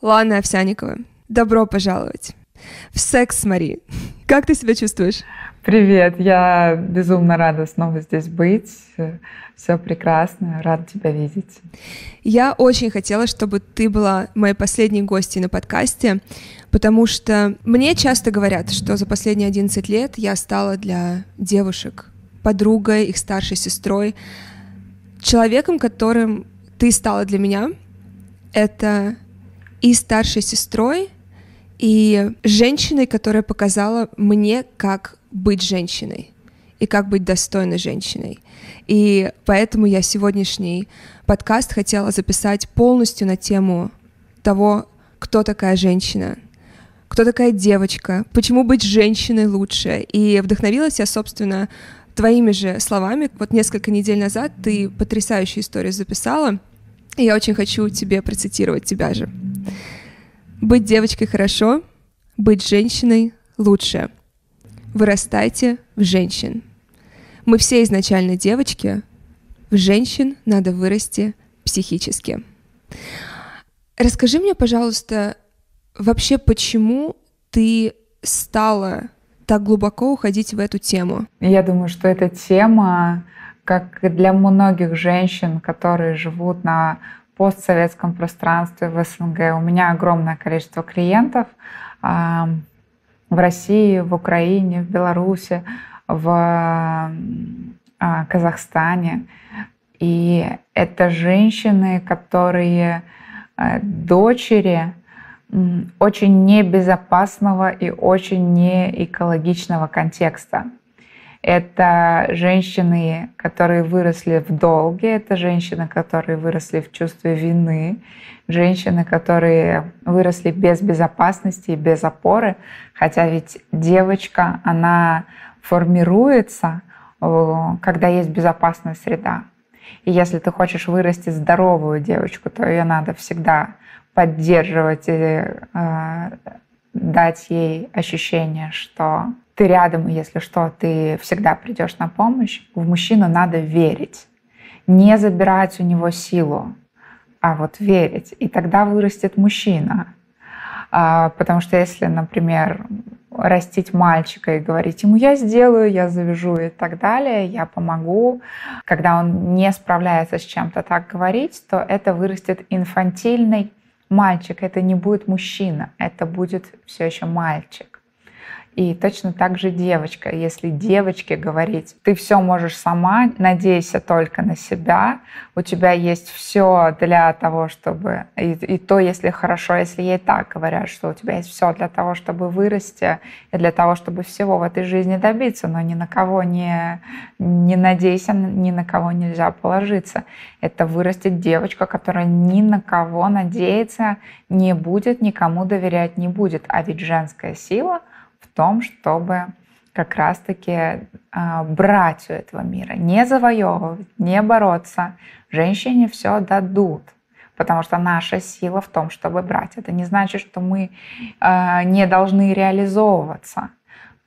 Лана Овсяникова. Добро пожаловать в «Секс с Мари». Как ты себя чувствуешь? Привет, я безумно рада снова здесь быть. Все прекрасно, рада тебя видеть. Я очень хотела, чтобы ты была моей последней гостьей на подкасте, потому что мне часто говорят, что за последние 11 лет я стала для девушек подругой, их старшей сестрой, человеком, которым ты стала для меня. Это и старшей сестрой, и женщиной, которая показала мне, как быть женщиной и как быть достойной женщиной. И поэтому я сегодняшний подкаст хотела записать полностью на тему того, кто такая женщина, кто такая девочка, почему быть женщиной лучше. И вдохновилась я, собственно, твоими же словами. Вот несколько недель назад ты потрясающую историю записала и я очень хочу тебе процитировать тебя же. «Быть девочкой хорошо, быть женщиной лучше. Вырастайте в женщин. Мы все изначально девочки, в женщин надо вырасти психически». Расскажи мне, пожалуйста, вообще почему ты стала так глубоко уходить в эту тему? Я думаю, что эта тема как для многих женщин, которые живут на постсоветском пространстве в СНГ. У меня огромное количество клиентов а, в России, в Украине, в Беларуси, в а, Казахстане. И это женщины, которые а, дочери очень небезопасного и очень неэкологичного контекста. Это женщины, которые выросли в долге, это женщины, которые выросли в чувстве вины, женщины, которые выросли без безопасности и без опоры, хотя ведь девочка, она формируется, когда есть безопасная среда. И если ты хочешь вырасти здоровую девочку, то ее надо всегда поддерживать э, э, дать ей ощущение, что ты рядом, и если что, ты всегда придешь на помощь, в мужчину надо верить. Не забирать у него силу, а вот верить. И тогда вырастет мужчина. А, потому что если, например, растить мальчика и говорить ему «я сделаю, я завяжу» и так далее, «я помогу», когда он не справляется с чем-то так говорить, то это вырастет инфантильной, мальчик, это не будет мужчина, это будет все еще мальчик. И точно так же девочка. Если девочке говорить, ты все можешь сама, надейся только на себя, у тебя есть все для того, чтобы... И, и то, если хорошо, если ей так говорят, что у тебя есть все для того, чтобы вырасти, и для того, чтобы всего в этой жизни добиться, но ни на кого не, не надейся, ни на кого нельзя положиться. Это вырастет девочка, которая ни на кого надеется не будет, никому доверять не будет. А ведь женская сила — том, чтобы как раз-таки э, брать у этого мира, не завоевывать, не бороться. Женщине все дадут, потому что наша сила в том, чтобы брать. Это не значит, что мы э, не должны реализовываться.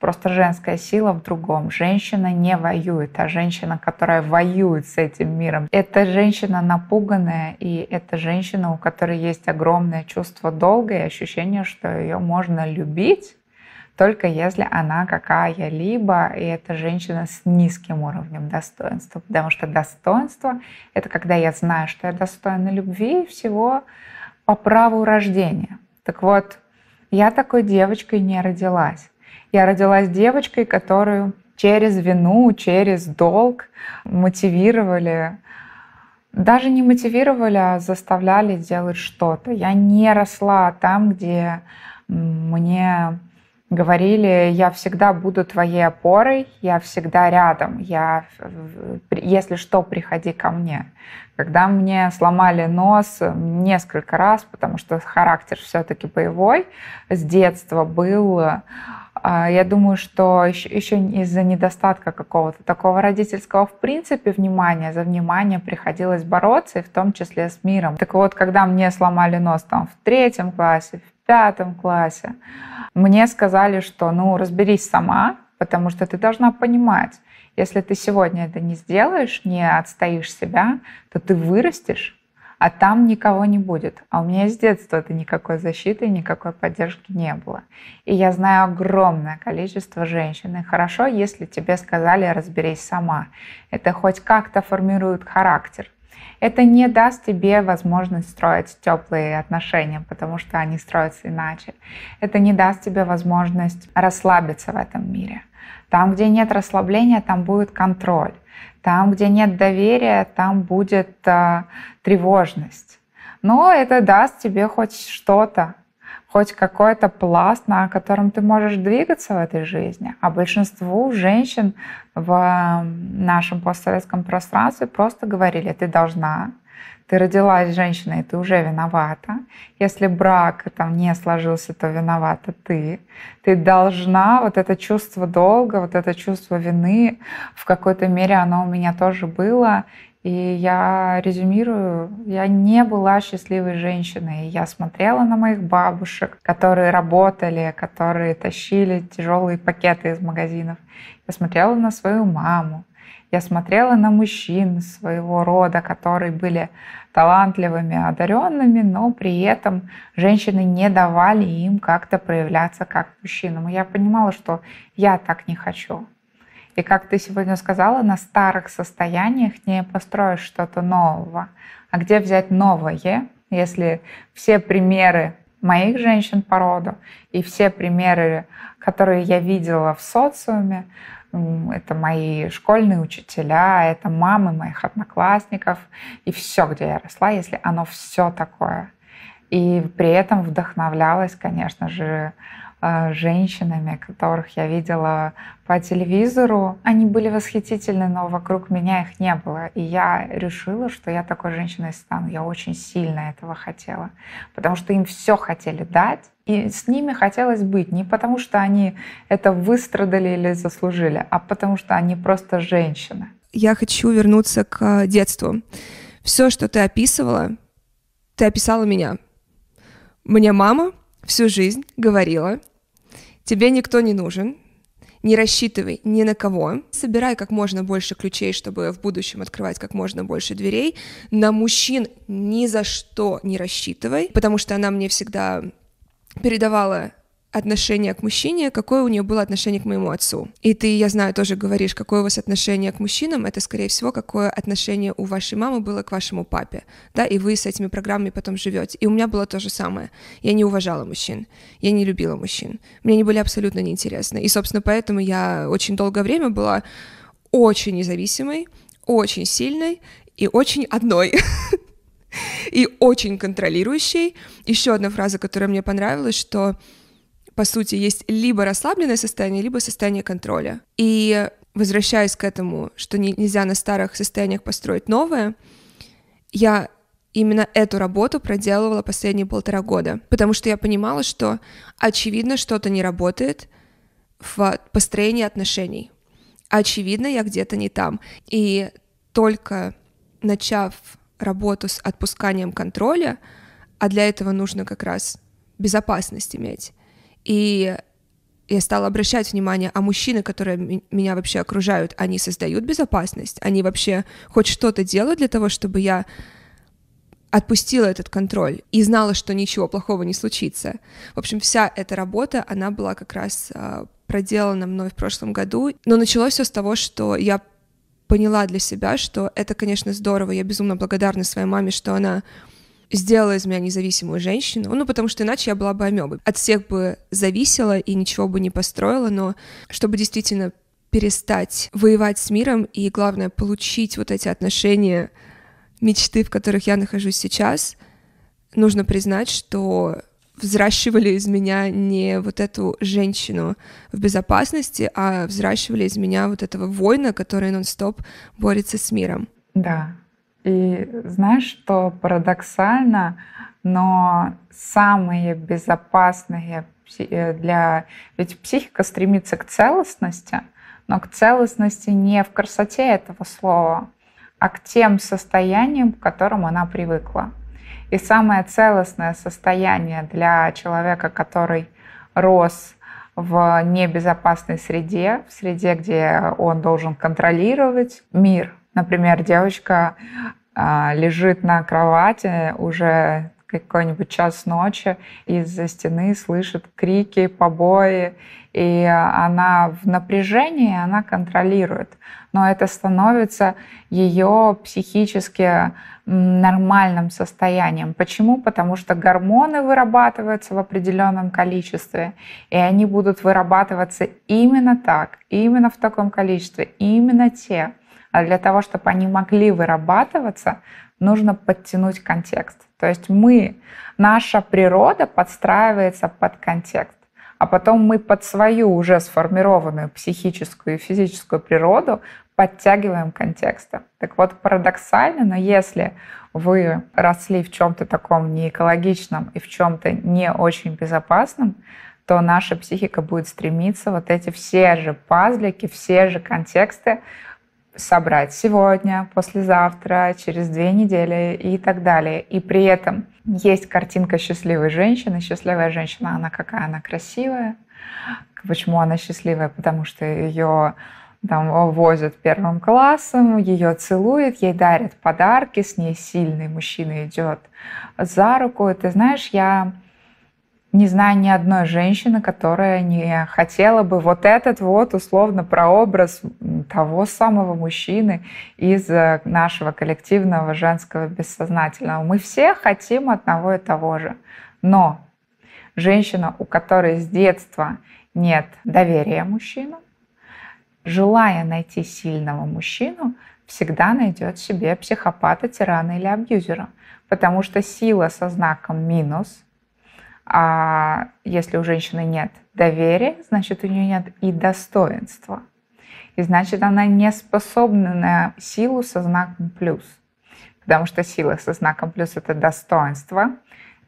Просто женская сила в другом. Женщина не воюет, а женщина, которая воюет с этим миром, это женщина напуганная, и это женщина, у которой есть огромное чувство долга и ощущение, что ее можно любить, только если она какая-либо, и это женщина с низким уровнем достоинства. Потому что достоинство — это когда я знаю, что я достойна любви и всего по праву рождения. Так вот, я такой девочкой не родилась. Я родилась девочкой, которую через вину, через долг мотивировали даже не мотивировали, а заставляли делать что-то. Я не росла там, где мне говорили, я всегда буду твоей опорой, я всегда рядом, я, э, э, если что, приходи ко мне. Когда мне сломали нос несколько раз, потому что характер все-таки боевой с детства был, э, я думаю, что еще, из-за недостатка какого-то такого родительского, в принципе, внимания, за внимание приходилось бороться, и в том числе с миром. Так вот, когда мне сломали нос там в третьем классе, пятом классе, мне сказали, что ну разберись сама, потому что ты должна понимать, если ты сегодня это не сделаешь, не отстоишь себя, то ты вырастешь, а там никого не будет. А у меня с детства это никакой защиты, никакой поддержки не было. И я знаю огромное количество женщин. И хорошо, если тебе сказали «разберись сама». Это хоть как-то формирует характер – это не даст тебе возможность строить теплые отношения, потому что они строятся иначе. Это не даст тебе возможность расслабиться в этом мире. Там, где нет расслабления, там будет контроль. Там, где нет доверия, там будет э, тревожность. Но это даст тебе хоть что-то, хоть какой-то пласт, на котором ты можешь двигаться в этой жизни. А большинству женщин в нашем постсоветском пространстве просто говорили, ты должна, ты родилась женщиной, ты уже виновата. Если брак там не сложился, то виновата ты. Ты должна, вот это чувство долга, вот это чувство вины, в какой-то мере оно у меня тоже было. И я резюмирую, я не была счастливой женщиной. Я смотрела на моих бабушек, которые работали, которые тащили тяжелые пакеты из магазинов. Я смотрела на свою маму. Я смотрела на мужчин своего рода, которые были талантливыми, одаренными, но при этом женщины не давали им как-то проявляться как мужчинам. И я понимала, что я так не хочу. И как ты сегодня сказала, на старых состояниях не построишь что-то нового. А где взять новое, если все примеры моих женщин по роду и все примеры, которые я видела в социуме, это мои школьные учителя, это мамы моих одноклассников и все, где я росла, если оно все такое. И при этом вдохновлялась, конечно же, а, женщинами, которых я видела по телевизору. Они были восхитительны, но вокруг меня их не было. И я решила, что я такой женщиной стану. Я очень сильно этого хотела, потому что им все хотели дать, и с ними хотелось быть не потому, что они это выстрадали или заслужили, а потому что они просто женщины. Я хочу вернуться к детству. Все, что ты описывала, ты описала меня. Мне мама всю жизнь говорила, Тебе никто не нужен, не рассчитывай ни на кого, собирай как можно больше ключей, чтобы в будущем открывать как можно больше дверей. На мужчин ни за что не рассчитывай, потому что она мне всегда передавала отношение к мужчине, какое у нее было отношение к моему отцу. И ты, я знаю, тоже говоришь, какое у вас отношение к мужчинам, это, скорее всего, какое отношение у вашей мамы было к вашему папе, да, и вы с этими программами потом живете. И у меня было то же самое. Я не уважала мужчин, я не любила мужчин, мне они были абсолютно неинтересны. И, собственно, поэтому я очень долгое время была очень независимой, очень сильной и очень одной и очень контролирующей. Еще одна фраза, которая мне понравилась, что по сути, есть либо расслабленное состояние, либо состояние контроля. И возвращаясь к этому, что не, нельзя на старых состояниях построить новое, я именно эту работу проделывала последние полтора года, потому что я понимала, что очевидно что-то не работает в построении отношений. Очевидно, я где-то не там. И только начав работу с отпусканием контроля, а для этого нужно как раз безопасность иметь, и я стала обращать внимание, а мужчины, которые меня вообще окружают, они создают безопасность, они вообще хоть что-то делают для того, чтобы я отпустила этот контроль и знала, что ничего плохого не случится. В общем, вся эта работа, она была как раз а, проделана мной в прошлом году. Но началось все с того, что я поняла для себя, что это, конечно, здорово. Я безумно благодарна своей маме, что она сделала из меня независимую женщину, ну, потому что иначе я была бы амебой. От всех бы зависела и ничего бы не построила, но чтобы действительно перестать воевать с миром и, главное, получить вот эти отношения, мечты, в которых я нахожусь сейчас, нужно признать, что взращивали из меня не вот эту женщину в безопасности, а взращивали из меня вот этого воина, который нон-стоп борется с миром. Да, и знаешь, что парадоксально, но самые безопасные э, для... Ведь психика стремится к целостности, но к целостности не в красоте этого слова, а к тем состояниям, к которым она привыкла. И самое целостное состояние для человека, который рос в небезопасной среде, в среде, где он должен контролировать мир – Например, девочка а, лежит на кровати уже какой-нибудь час ночи, из-за стены слышит крики, побои, и она в напряжении, она контролирует. Но это становится ее психически нормальным состоянием. Почему? Потому что гормоны вырабатываются в определенном количестве, и они будут вырабатываться именно так, именно в таком количестве, именно те, а для того, чтобы они могли вырабатываться, нужно подтянуть контекст. То есть мы, наша природа подстраивается под контекст а потом мы под свою уже сформированную психическую и физическую природу подтягиваем контекста. Так вот, парадоксально, но если вы росли в чем-то таком неэкологичном и в чем-то не очень безопасном, то наша психика будет стремиться вот эти все же пазлики, все же контексты собрать сегодня, послезавтра, через две недели и так далее. И при этом есть картинка счастливой женщины. Счастливая женщина, она какая? Она красивая. Почему она счастливая? Потому что ее там возят первым классом, ее целуют, ей дарят подарки, с ней сильный мужчина идет за руку. И ты знаешь, я не знаю ни одной женщины, которая не хотела бы вот этот вот условно прообраз того самого мужчины из э, нашего коллективного женского бессознательного. Мы все хотим одного и того же. Но женщина, у которой с детства нет доверия мужчину, желая найти сильного мужчину, всегда найдет себе психопата, тирана или абьюзера. Потому что сила со знаком минус – а если у женщины нет доверия, значит у нее нет и достоинства. И значит она не способна на силу со знаком плюс. Потому что сила со знаком плюс это достоинство,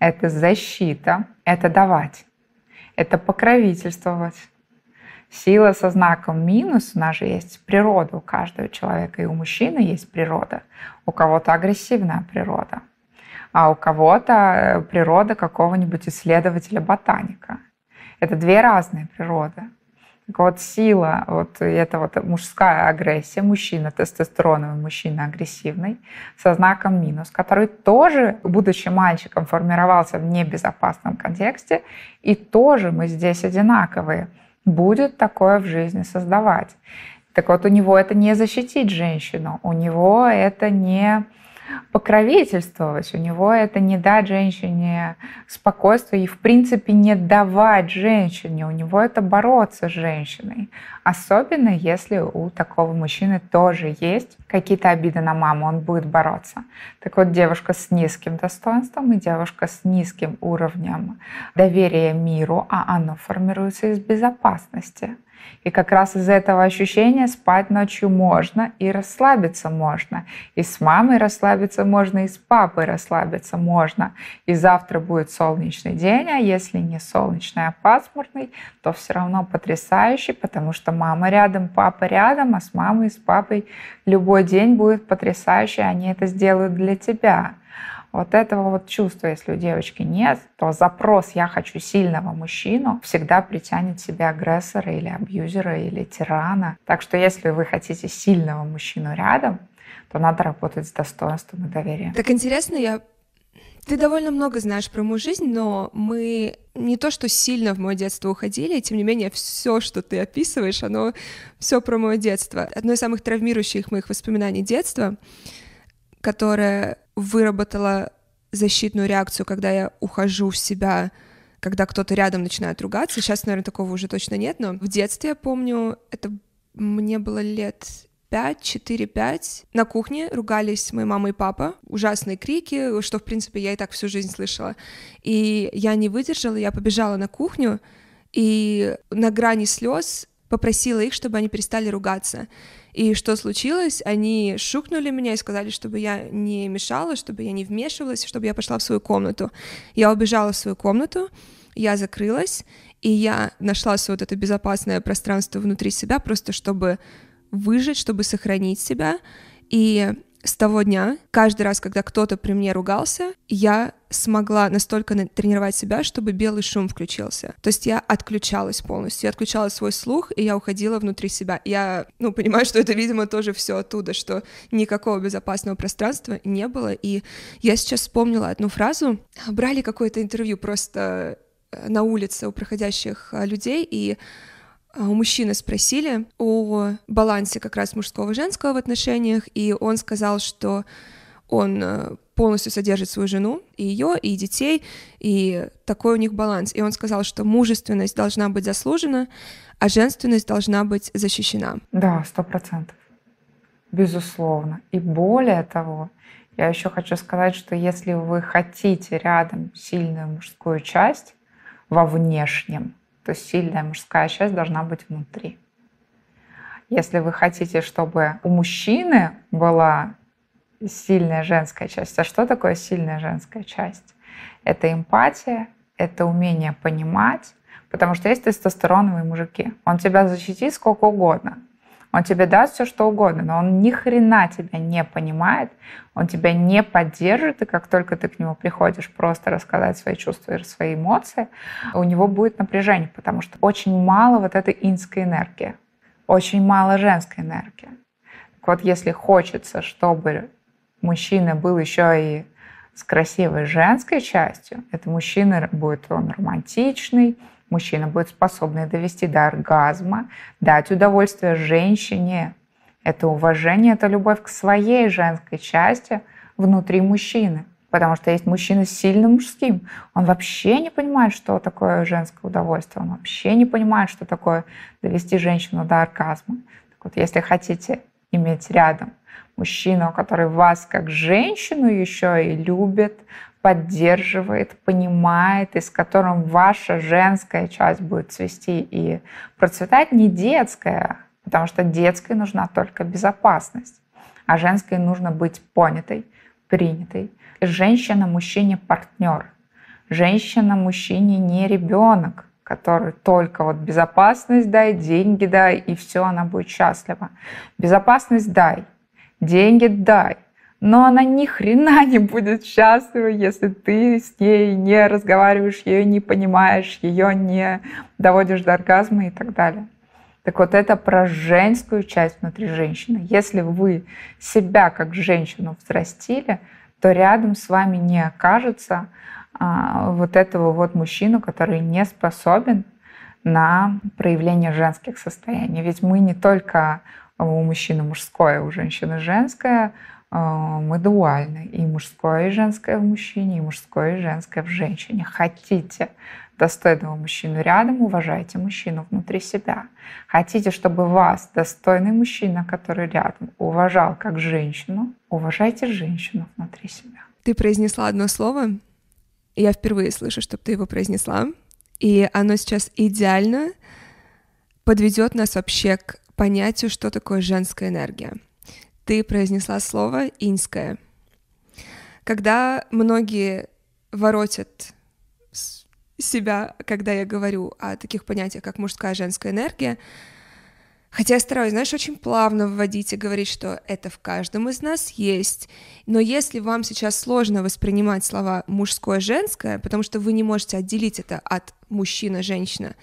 это защита, это давать, это покровительствовать. Сила со знаком минус, у нас же есть природа у каждого человека, и у мужчины есть природа, у кого-то агрессивная природа – а у кого-то э, природа какого-нибудь исследователя-ботаника. Это две разные природы. Так вот сила, вот это вот мужская агрессия, мужчина тестостероновый, мужчина агрессивный, со знаком минус, который тоже, будучи мальчиком, формировался в небезопасном контексте, и тоже мы здесь одинаковые. Будет такое в жизни создавать. Так вот, у него это не защитить женщину, у него это не покровительствовать, у него это не дать женщине спокойствие и, в принципе, не давать женщине, у него это бороться с женщиной. Особенно, если у такого мужчины тоже есть какие-то обиды на маму, он будет бороться. Так вот, девушка с низким достоинством и девушка с низким уровнем доверия миру, а оно формируется из безопасности. И как раз из этого ощущения спать ночью можно и расслабиться можно. И с мамой расслабиться можно, и с папой расслабиться можно. И завтра будет солнечный день, а если не солнечный, а пасмурный, то все равно потрясающий, потому что мама рядом, папа рядом, а с мамой и с папой любой день будет потрясающий, они это сделают для тебя. Вот этого вот чувства, если у девочки нет, то запрос «я хочу сильного мужчину» всегда притянет себе агрессора или абьюзера или тирана. Так что если вы хотите сильного мужчину рядом, то надо работать с достоинством и доверием. Так интересно, я ты довольно много знаешь про мою жизнь, но мы не то что сильно в мое детство уходили, тем не менее, все, что ты описываешь, оно все про мое детство. Одно из самых травмирующих моих воспоминаний детства которая выработала защитную реакцию, когда я ухожу в себя, когда кто-то рядом начинает ругаться. Сейчас, наверное, такого уже точно нет, но в детстве, я помню, это мне было лет 5, 4, 5. На кухне ругались мои мама и папа. Ужасные крики, что, в принципе, я и так всю жизнь слышала. И я не выдержала, я побежала на кухню и на грани слез попросила их, чтобы они перестали ругаться. И что случилось? Они шукнули меня и сказали, чтобы я не мешала, чтобы я не вмешивалась, чтобы я пошла в свою комнату. Я убежала в свою комнату, я закрылась, и я нашла свое вот это безопасное пространство внутри себя, просто чтобы выжить, чтобы сохранить себя. И с того дня, каждый раз, когда кто-то при мне ругался, я смогла настолько тренировать себя, чтобы белый шум включился. То есть я отключалась полностью, я отключала свой слух, и я уходила внутри себя. Я, ну, понимаю, что это, видимо, тоже все оттуда, что никакого безопасного пространства не было. И я сейчас вспомнила одну фразу. Брали какое-то интервью просто э, на улице у проходящих э, людей, и а, у мужчины спросили о балансе как раз мужского и женского в отношениях, и он сказал, что он э, полностью содержит свою жену, и ее, и детей, и такой у них баланс. И он сказал, что мужественность должна быть заслужена, а женственность должна быть защищена. Да, сто процентов. Безусловно. И более того, я еще хочу сказать, что если вы хотите рядом сильную мужскую часть во внешнем, то сильная мужская часть должна быть внутри. Если вы хотите, чтобы у мужчины была сильная женская часть, а что такое сильная женская часть? Это эмпатия, это умение понимать, потому что есть тестостероновые мужики. Он тебя защитит сколько угодно, он тебе даст все, что угодно, но он ни хрена тебя не понимает, он тебя не поддержит, и как только ты к нему приходишь просто рассказать свои чувства и свои эмоции, у него будет напряжение, потому что очень мало вот этой инской энергии, очень мало женской энергии. Так вот, если хочется, чтобы мужчина был еще и с красивой женской частью, это мужчина будет, он романтичный, мужчина будет способен довести до оргазма, дать удовольствие женщине. Это уважение, это любовь к своей женской части внутри мужчины. Потому что есть мужчина с сильным мужским. Он вообще не понимает, что такое женское удовольствие. Он вообще не понимает, что такое довести женщину до оргазма. Так вот, если хотите иметь рядом мужчину, который вас как женщину еще и любит, поддерживает, понимает, и с которым ваша женская часть будет цвести и процветать, не детская, потому что детской нужна только безопасность, а женской нужно быть понятой, принятой. Женщина мужчине партнер, женщина мужчине не ребенок, который только вот безопасность дай, деньги дай, и все, она будет счастлива. Безопасность дай, деньги дай, но она ни хрена не будет счастлива, если ты с ней не разговариваешь, ее не понимаешь, ее не доводишь до оргазма и так далее. Так вот, это про женскую часть внутри женщины. Если вы себя как женщину взрастили, то рядом с вами не окажется а, вот этого вот мужчину, который не способен на проявление женских состояний. Ведь мы не только у мужчины мужское, у женщины женское, а, мы дуальны. И мужское, и женское в мужчине, и мужское, и женское в женщине. Хотите достойного мужчину рядом, уважайте мужчину внутри себя. Хотите, чтобы вас достойный мужчина, который рядом, уважал как женщину, уважайте женщину внутри себя. Ты произнесла одно слово, я впервые слышу, чтобы ты его произнесла, и оно сейчас идеально подведет нас вообще к понятию, что такое женская энергия ты произнесла слово «иньское». Когда многие воротят себя, когда я говорю о таких понятиях, как мужская и женская энергия, Хотя я стараюсь, знаешь, очень плавно вводить и говорить, что это в каждом из нас есть. Но если вам сейчас сложно воспринимать слова мужское, женское, потому что вы не можете отделить это от мужчина, женщина,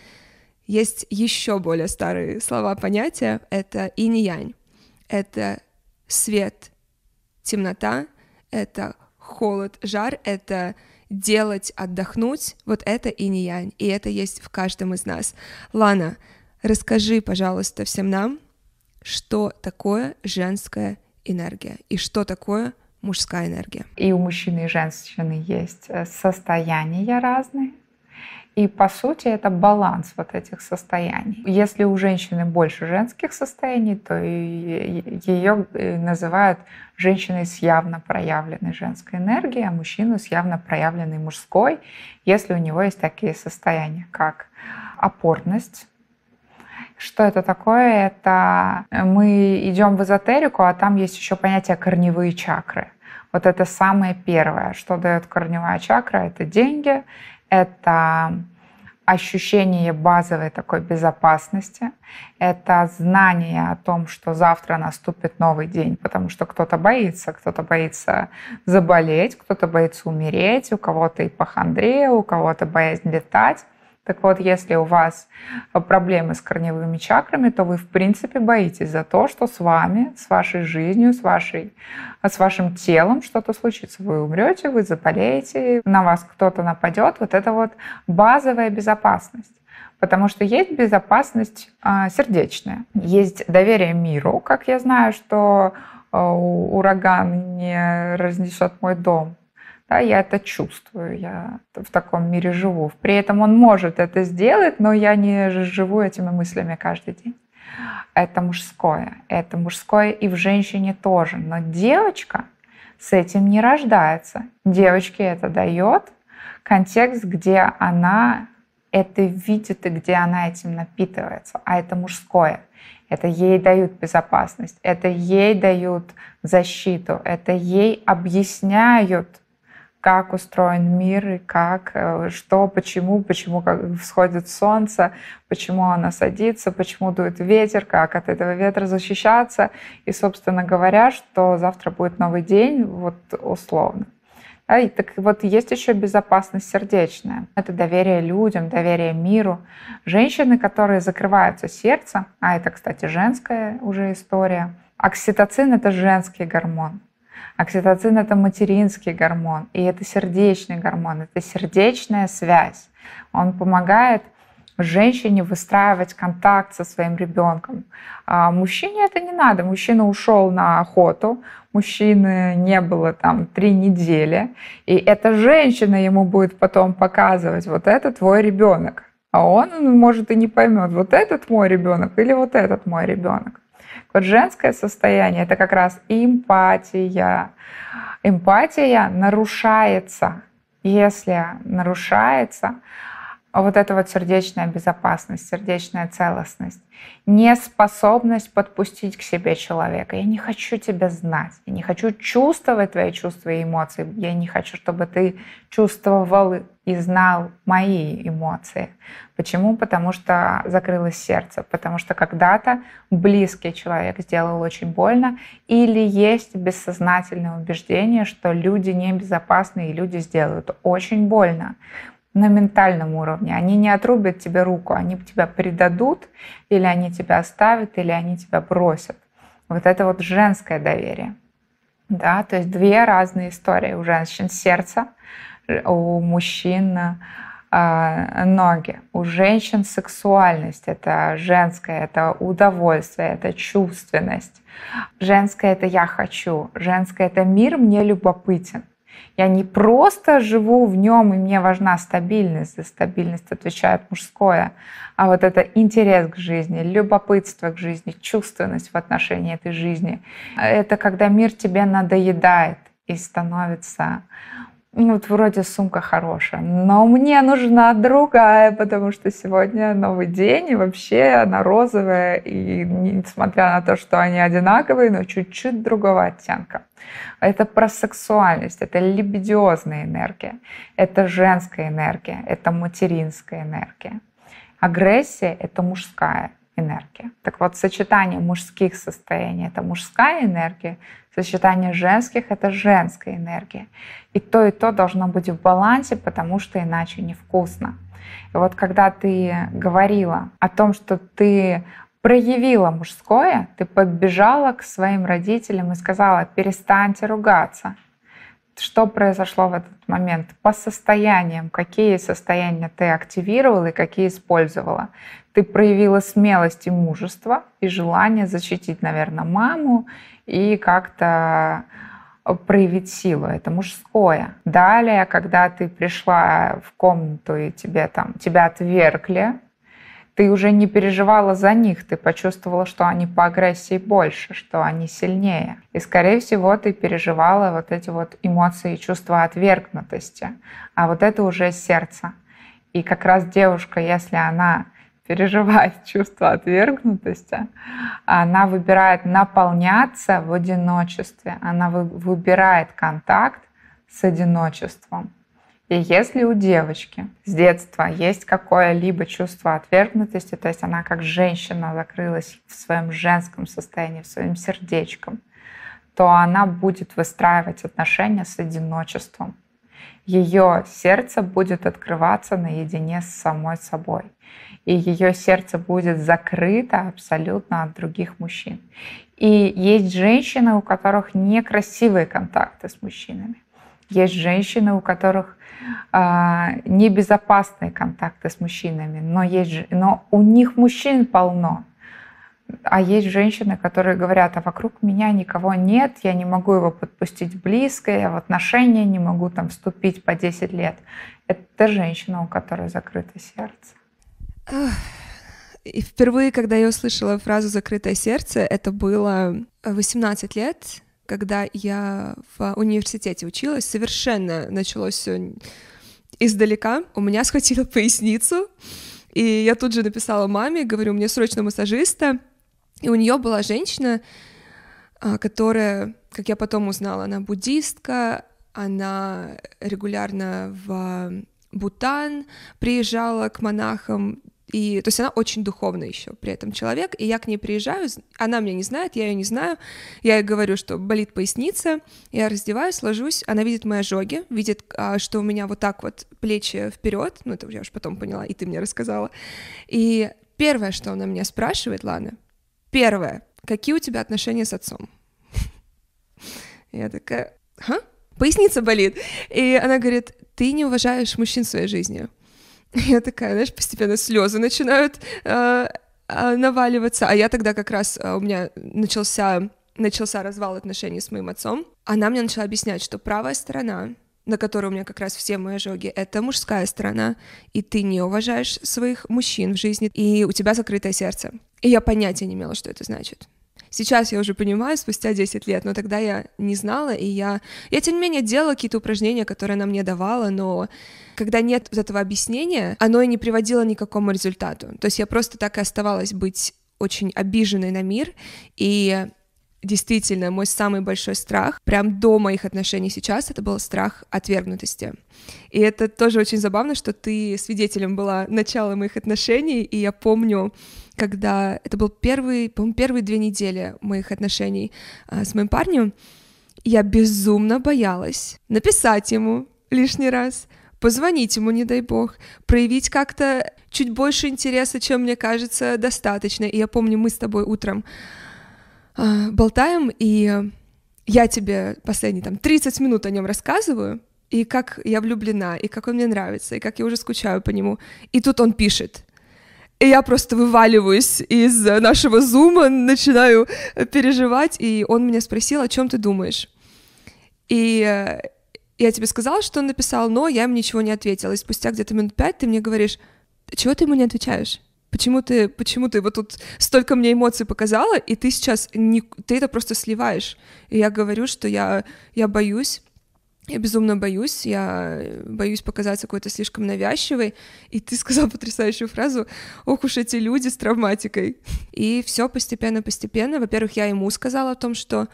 есть еще более старые слова понятия. Это инь-янь. Это свет, темнота — это холод, жар — это делать, отдохнуть, вот это и не янь, и это есть в каждом из нас. Лана, расскажи, пожалуйста, всем нам, что такое женская энергия и что такое мужская энергия. И у мужчины и женщины есть э, состояния разные, и по сути это баланс вот этих состояний. Если у женщины больше женских состояний, то ее э, называют женщиной с явно проявленной женской энергией, а мужчину с явно проявленной мужской, если у него есть такие состояния, как опорность, что это такое? Это э, мы идем в эзотерику, а там есть еще понятие корневые чакры. Вот это самое первое, что дает корневая чакра, это деньги, это ощущение базовой такой безопасности, это знание о том, что завтра наступит новый день, потому что кто-то боится, кто-то боится заболеть, кто-то боится умереть, у кого-то ипохондрия, у кого-то боязнь летать. Так вот, если у вас проблемы с корневыми чакрами, то вы, в принципе, боитесь за то, что с вами, с вашей жизнью, с, вашей, с вашим телом что-то случится. Вы умрете, вы заболеете, на вас кто-то нападет. Вот это вот базовая безопасность. Потому что есть безопасность а, сердечная, есть доверие миру, как я знаю, что а, ураган не разнесет мой дом. Да, я это чувствую, я в таком мире живу. При этом он может это сделать, но я не живу этими мыслями каждый день. Это мужское. Это мужское и в женщине тоже. Но девочка с этим не рождается. Девочке это дает контекст, где она это видит и где она этим напитывается. А это мужское. Это ей дают безопасность, это ей дают защиту, это ей объясняют, как устроен мир и как, э, что, почему, почему как всходит солнце, почему оно садится, почему дует ветер, как от этого ветра защищаться. И, собственно говоря, что завтра будет новый день, вот условно. А и так вот есть еще безопасность сердечная. Это доверие людям, доверие миру. Женщины, которые закрываются сердцем, а это, кстати, женская уже история, окситоцин – это женский гормон – Окситоцин – это материнский гормон, и это сердечный гормон, это сердечная связь. Он помогает женщине выстраивать контакт со своим ребенком. А мужчине это не надо. Мужчина ушел на охоту, мужчины не было там три недели, и эта женщина ему будет потом показывать, вот это твой ребенок. А он, может, и не поймет, вот этот мой ребенок или вот этот мой ребенок. Вот женское состояние — это как раз эмпатия. Эмпатия нарушается. Если нарушается, а вот эта вот сердечная безопасность, сердечная целостность, неспособность подпустить к себе человека. Я не хочу тебя знать, я не хочу чувствовать твои чувства и эмоции, я не хочу, чтобы ты чувствовал и знал мои эмоции. Почему? Потому что закрылось сердце, потому что когда-то близкий человек сделал очень больно, или есть бессознательное убеждение, что люди небезопасны и люди сделают очень больно на ментальном уровне. Они не отрубят тебе руку, они тебя предадут, или они тебя оставят, или они тебя бросят. Вот это вот женское доверие. Да, то есть две разные истории. У женщин сердце, у мужчин э, ноги. У женщин сексуальность, это женское, это удовольствие, это чувственность. Женское это я хочу, женское это мир мне любопытен. Я не просто живу в нем, и мне важна стабильность, за стабильность отвечает мужское, а вот это интерес к жизни, любопытство к жизни, чувственность в отношении этой жизни. Это когда мир тебе надоедает и становится ну, вот вроде сумка хорошая, но мне нужна другая, потому что сегодня новый день, и вообще она розовая, и несмотря на то, что они одинаковые, но чуть-чуть другого оттенка. Это про сексуальность, это либидиозная энергия, это женская энергия, это материнская энергия. Агрессия – это мужская, энергия. Так вот, сочетание мужских состояний — это мужская энергия, сочетание женских — это женская энергия. И то, и то должно быть в балансе, потому что иначе невкусно. И вот когда ты говорила о том, что ты проявила мужское, ты подбежала к своим родителям и сказала, перестаньте ругаться. Что произошло в этот момент? По состояниям, какие состояния ты активировала и какие использовала ты проявила смелость и мужество, и желание защитить, наверное, маму, и как-то э, проявить силу, это мужское. Далее, когда ты пришла в комнату и тебе там, тебя отвергли, ты уже не переживала за них, ты почувствовала, что они по агрессии больше, что они сильнее. И, скорее всего, ты переживала вот эти вот эмоции и чувства отвергнутости. А вот это уже сердце. И как раз девушка, если она переживать чувство отвергнутости, она выбирает наполняться в одиночестве, она вы, выбирает контакт с одиночеством. И если у девочки с детства есть какое-либо чувство отвергнутости, то есть она как женщина закрылась в своем женском состоянии, в своем сердечком, то она будет выстраивать отношения с одиночеством ее сердце будет открываться наедине с самой собой. И ее сердце будет закрыто абсолютно от других мужчин. И есть женщины, у которых некрасивые контакты с мужчинами. Есть женщины, у которых э, небезопасные контакты с мужчинами, но, есть, но у них мужчин полно. А есть женщины, которые говорят, а вокруг меня никого нет, я не могу его подпустить близко, я в отношения не могу там вступить по 10 лет. Это женщина, у которой закрыто сердце. И впервые, когда я услышала фразу «закрытое сердце», это было 18 лет, когда я в университете училась. Совершенно началось все издалека. У меня схватило поясницу, и я тут же написала маме, говорю, мне срочно массажиста. И у нее была женщина, а, которая, как я потом узнала, она буддистка, она регулярно в Бутан приезжала к монахам, и, то есть она очень духовный еще при этом человек, и я к ней приезжаю, она меня не знает, я ее не знаю, я ей говорю, что болит поясница, я раздеваюсь, ложусь, она видит мои ожоги, видит, а, что у меня вот так вот плечи вперед, ну это я уже потом поняла, и ты мне рассказала, и первое, что она меня спрашивает, Лана, Первое. Какие у тебя отношения с отцом? Я такая, а? Поясница болит. И она говорит, ты не уважаешь мужчин в своей жизни. Я такая, знаешь, постепенно слезы начинают э, э, наваливаться. А я тогда как раз, э, у меня начался, начался развал отношений с моим отцом. Она мне начала объяснять, что правая сторона на которой у меня как раз все мои ожоги, это мужская сторона, и ты не уважаешь своих мужчин в жизни, и у тебя закрытое сердце. И я понятия не имела, что это значит. Сейчас я уже понимаю, спустя 10 лет, но тогда я не знала, и я... Я, тем не менее, делала какие-то упражнения, которые она мне давала, но когда нет вот этого объяснения, оно и не приводило ни к какому результату. То есть я просто так и оставалась быть очень обиженной на мир, и действительно мой самый большой страх, прям до моих отношений сейчас, это был страх отвергнутости. И это тоже очень забавно, что ты свидетелем была начала моих отношений, и я помню, когда это был первый, по-моему, первые две недели моих отношений а, с моим парнем, я безумно боялась написать ему лишний раз, позвонить ему, не дай бог, проявить как-то чуть больше интереса, чем мне кажется, достаточно. И я помню, мы с тобой утром а, болтаем, и я тебе последние там 30 минут о нем рассказываю, и как я влюблена, и как он мне нравится, и как я уже скучаю по нему. И тут он пишет. И я просто вываливаюсь из нашего зума, начинаю переживать, и он меня спросил, о чем ты думаешь. И э, я тебе сказала, что он написал, но я ему ничего не ответила. И спустя где-то минут пять ты мне говоришь, чего ты ему не отвечаешь? Почему ты, почему ты вот тут столько мне эмоций показала, и ты сейчас не, ты это просто сливаешь. И я говорю, что я, я боюсь, я безумно боюсь, я боюсь показаться какой-то слишком навязчивой. И ты сказал потрясающую фразу «Ох уж эти люди с травматикой». И все постепенно-постепенно. Во-первых, я ему сказала о том, что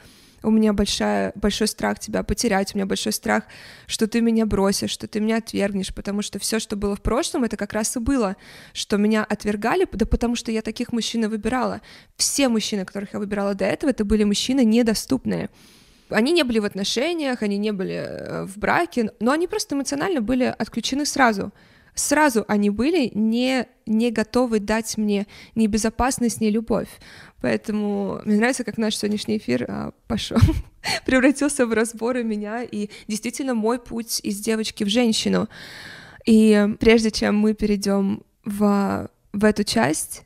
у меня большая, большой страх тебя потерять, у меня большой страх, что ты меня бросишь, что ты меня отвергнешь, потому что все, что было в прошлом, это как раз и было, что меня отвергали, да потому что я таких мужчин и выбирала. Все мужчины, которых я выбирала до этого, это были мужчины недоступные. Они не были в отношениях, они не были э, в браке, но они просто эмоционально были отключены сразу — сразу они были не, не готовы дать мне ни безопасность, ни любовь. Поэтому мне нравится, как наш сегодняшний эфир а, пошел, превратился в разборы меня и действительно мой путь из девочки в женщину. И прежде чем мы перейдем в, в эту часть,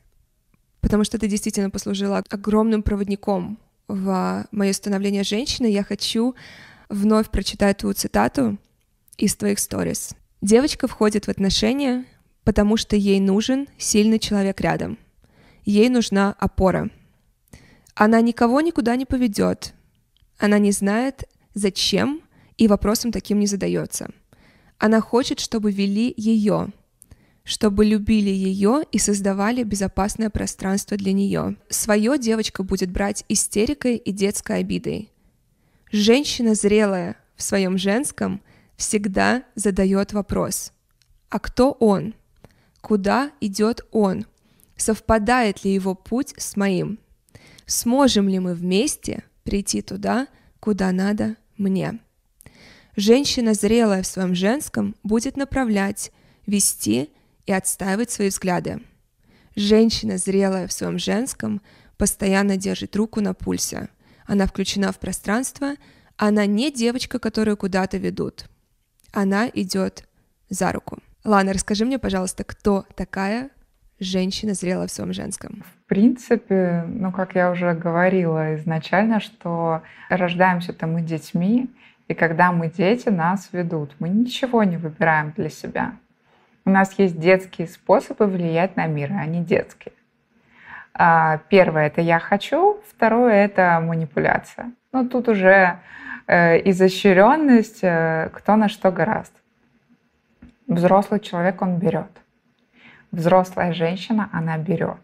потому что ты действительно послужила огромным проводником в мое становление женщины, я хочу вновь прочитать твою цитату из твоих сторис. Девочка входит в отношения, потому что ей нужен сильный человек рядом. Ей нужна опора. Она никого никуда не поведет. Она не знает, зачем, и вопросом таким не задается. Она хочет, чтобы вели ее, чтобы любили ее и создавали безопасное пространство для нее. Свое девочка будет брать истерикой и детской обидой. Женщина зрелая в своем женском – всегда задает вопрос «А кто он? Куда идет он? Совпадает ли его путь с моим? Сможем ли мы вместе прийти туда, куда надо мне?» Женщина, зрелая в своем женском, будет направлять, вести и отстаивать свои взгляды. Женщина, зрелая в своем женском, постоянно держит руку на пульсе. Она включена в пространство, она не девочка, которую куда-то ведут. Она идет за руку. Лана, расскажи мне, пожалуйста, кто такая женщина зрела в своем женском? В принципе, ну, как я уже говорила изначально, что рождаемся-то мы детьми, и когда мы дети, нас ведут. Мы ничего не выбираем для себя. У нас есть детские способы влиять на мир, а они детские. А, первое – это «я хочу», второе – это манипуляция. но ну, тут уже Э, изощренность, э, кто на что гораст. Взрослый человек, он берет. Взрослая женщина, она берет.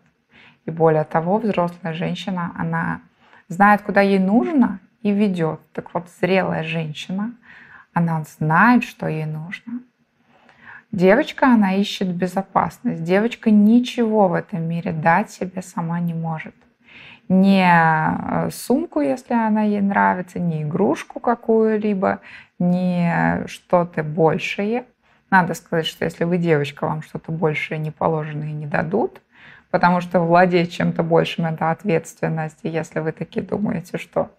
И более того, взрослая женщина, она знает, куда ей нужно и ведет. Так вот, зрелая женщина, она знает, что ей нужно. Девочка, она ищет безопасность. Девочка ничего в этом мире дать себе сама не может не э, сумку, если она ей нравится, не игрушку какую-либо, не что-то большее. Надо сказать, что если вы девочка, вам что-то большее не положено и не дадут, потому что владеть чем-то большим – это ответственность. И если вы такие думаете, что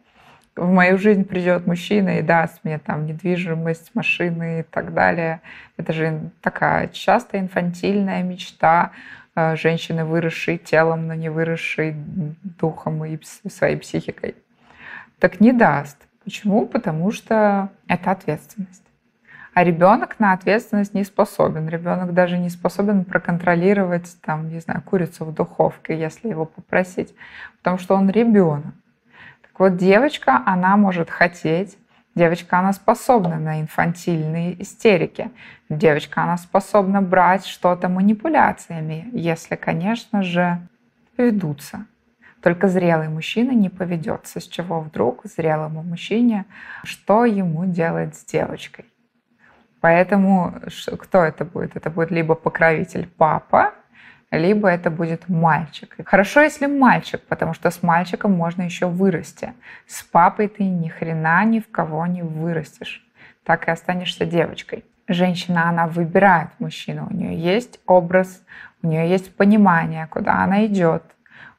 в мою жизнь придет мужчина и даст мне там недвижимость, машины и так далее. Это же такая часто инфантильная мечта а, женщины, выросшей телом, но не выросшей духом и своей психикой. Так не даст. Почему? Потому что это ответственность. А ребенок на ответственность не способен. Ребенок даже не способен проконтролировать, там, не знаю, курицу в духовке, если его попросить. Потому что он ребенок. Так вот, девочка, она может хотеть, Девочка, она способна на инфантильные истерики. Девочка, она способна брать что-то манипуляциями, если, конечно же, ведутся. Только зрелый мужчина не поведется, с чего вдруг зрелому мужчине, что ему делать с девочкой. Поэтому кто это будет? Это будет либо покровитель папа, либо это будет мальчик. Хорошо, если мальчик, потому что с мальчиком можно еще вырасти. С папой ты ни хрена ни в кого не вырастешь. Так и останешься девочкой. Женщина, она выбирает мужчину. У нее есть образ, у нее есть понимание, куда она идет.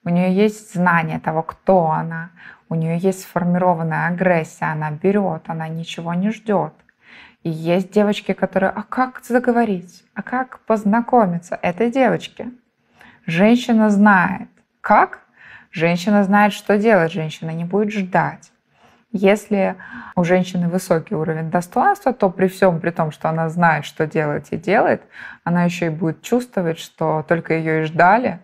У нее есть знание того, кто она. У нее есть сформированная агрессия. Она берет, она ничего не ждет. И есть девочки, которые, а как заговорить, а как познакомиться? Это девочки. Женщина знает, как. Женщина знает, что делать. Женщина не будет ждать. Если у женщины высокий уровень достоинства, то при всем при том, что она знает, что делать и делает, она еще и будет чувствовать, что только ее и ждали,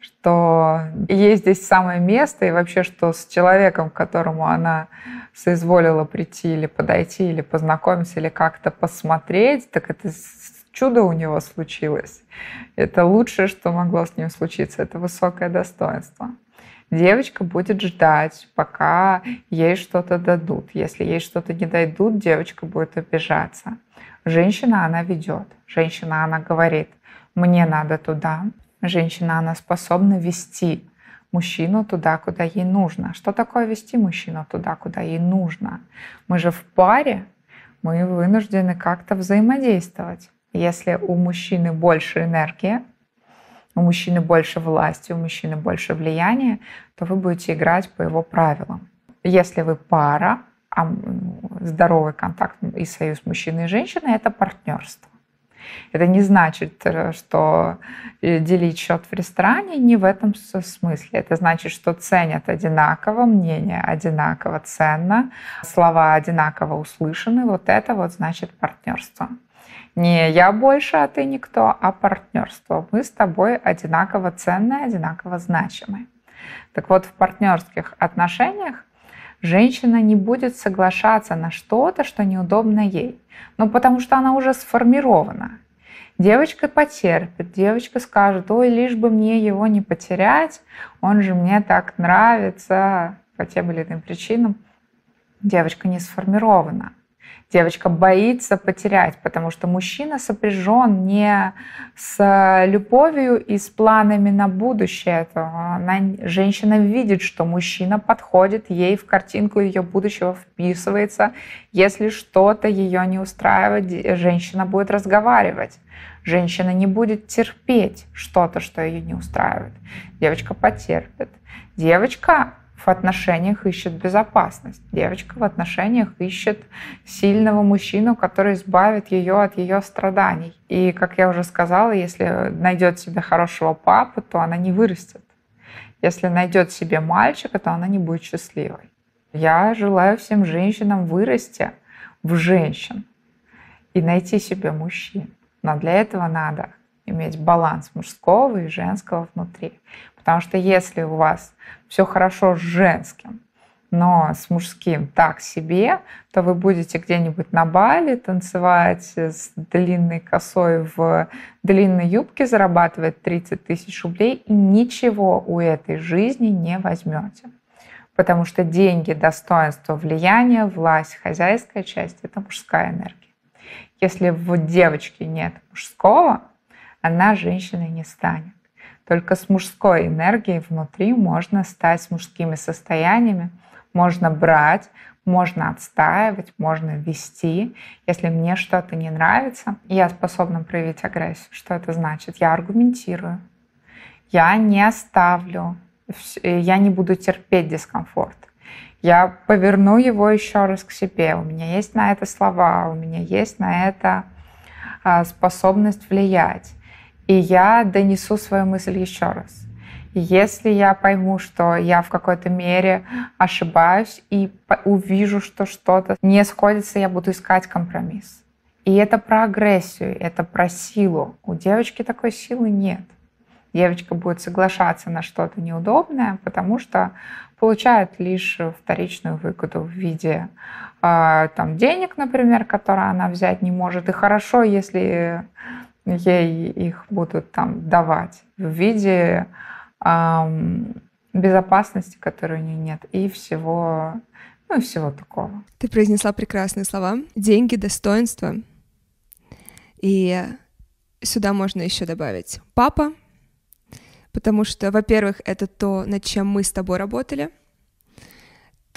что ей здесь самое место, и вообще, что с человеком, к которому она соизволила прийти или подойти, или познакомиться, или как-то посмотреть, так это чудо у него случилось. Это лучшее, что могло с ним случиться. Это высокое достоинство. Девочка будет ждать, пока ей что-то дадут. Если ей что-то не дадут, девочка будет обижаться. Женщина, она ведет. Женщина, она говорит, мне надо туда. Женщина, она способна вести мужчину туда, куда ей нужно. Что такое вести мужчину туда, куда ей нужно? Мы же в паре, мы вынуждены как-то взаимодействовать. Если у мужчины больше энергии, у мужчины больше власти, у мужчины больше влияния, то вы будете играть по его правилам. Если вы пара, а здоровый контакт и союз мужчины и женщины – это партнерство. Это не значит, э, что э, делить счет в ресторане не в этом смысле. Это значит, что ценят одинаково, мнение одинаково ценно, слова одинаково услышаны. Вот это вот значит партнерство. Не я больше, а ты никто, а партнерство. Мы с тобой одинаково ценные, одинаково значимые. Так вот, в партнерских отношениях женщина не будет соглашаться на что-то, что неудобно ей. Ну, потому что она уже сформирована. Девочка потерпит, девочка скажет, ой, лишь бы мне его не потерять, он же мне так нравится по тем или иным причинам. Девочка не сформирована. Девочка боится потерять, потому что мужчина сопряжен не с любовью и с планами на будущее. Она, женщина видит, что мужчина подходит ей в картинку ее будущего, вписывается. Если что-то ее не устраивает, женщина будет разговаривать. Женщина не будет терпеть что-то, что ее не устраивает. Девочка потерпит. Девочка в отношениях ищет безопасность. Девочка в отношениях ищет сильного мужчину, который избавит ее от ее страданий. И, как я уже сказала, если найдет себе хорошего папу, то она не вырастет. Если найдет себе мальчика, то она не будет счастливой. Я желаю всем женщинам вырасти в женщин и найти себе мужчин. Но для этого надо иметь баланс мужского и женского внутри. Потому что если у вас все хорошо с женским, но с мужским так себе, то вы будете где-нибудь на бале танцевать с длинной косой в длинной юбке, зарабатывать 30 тысяч рублей, и ничего у этой жизни не возьмете. Потому что деньги, достоинство, влияние, власть, хозяйская часть – это мужская энергия. Если в девочке нет мужского, она женщиной не станет. Только с мужской энергией внутри можно стать мужскими состояниями, можно брать, можно отстаивать, можно вести. Если мне что-то не нравится, я способна проявить агрессию. Что это значит? Я аргументирую. Я не оставлю. Э, я не буду терпеть дискомфорт. Я поверну его еще раз к себе. У меня есть на это слова, у меня есть на это а, способность влиять и я донесу свою мысль еще раз. Если я пойму, что я в какой-то мере ошибаюсь и увижу, что что-то не сходится, я буду искать компромисс. И это про агрессию, это про силу. У девочки такой силы нет. Девочка будет соглашаться на что-то неудобное, потому что получает лишь вторичную выгоду в виде э, там, денег, например, которые она взять не может. И хорошо, если ей их будут там давать в виде эм, безопасности, которой у нее нет, и всего, ну и всего такого. Ты произнесла прекрасные слова. Деньги, достоинство. И сюда можно еще добавить папа, потому что, во-первых, это то, над чем мы с тобой работали —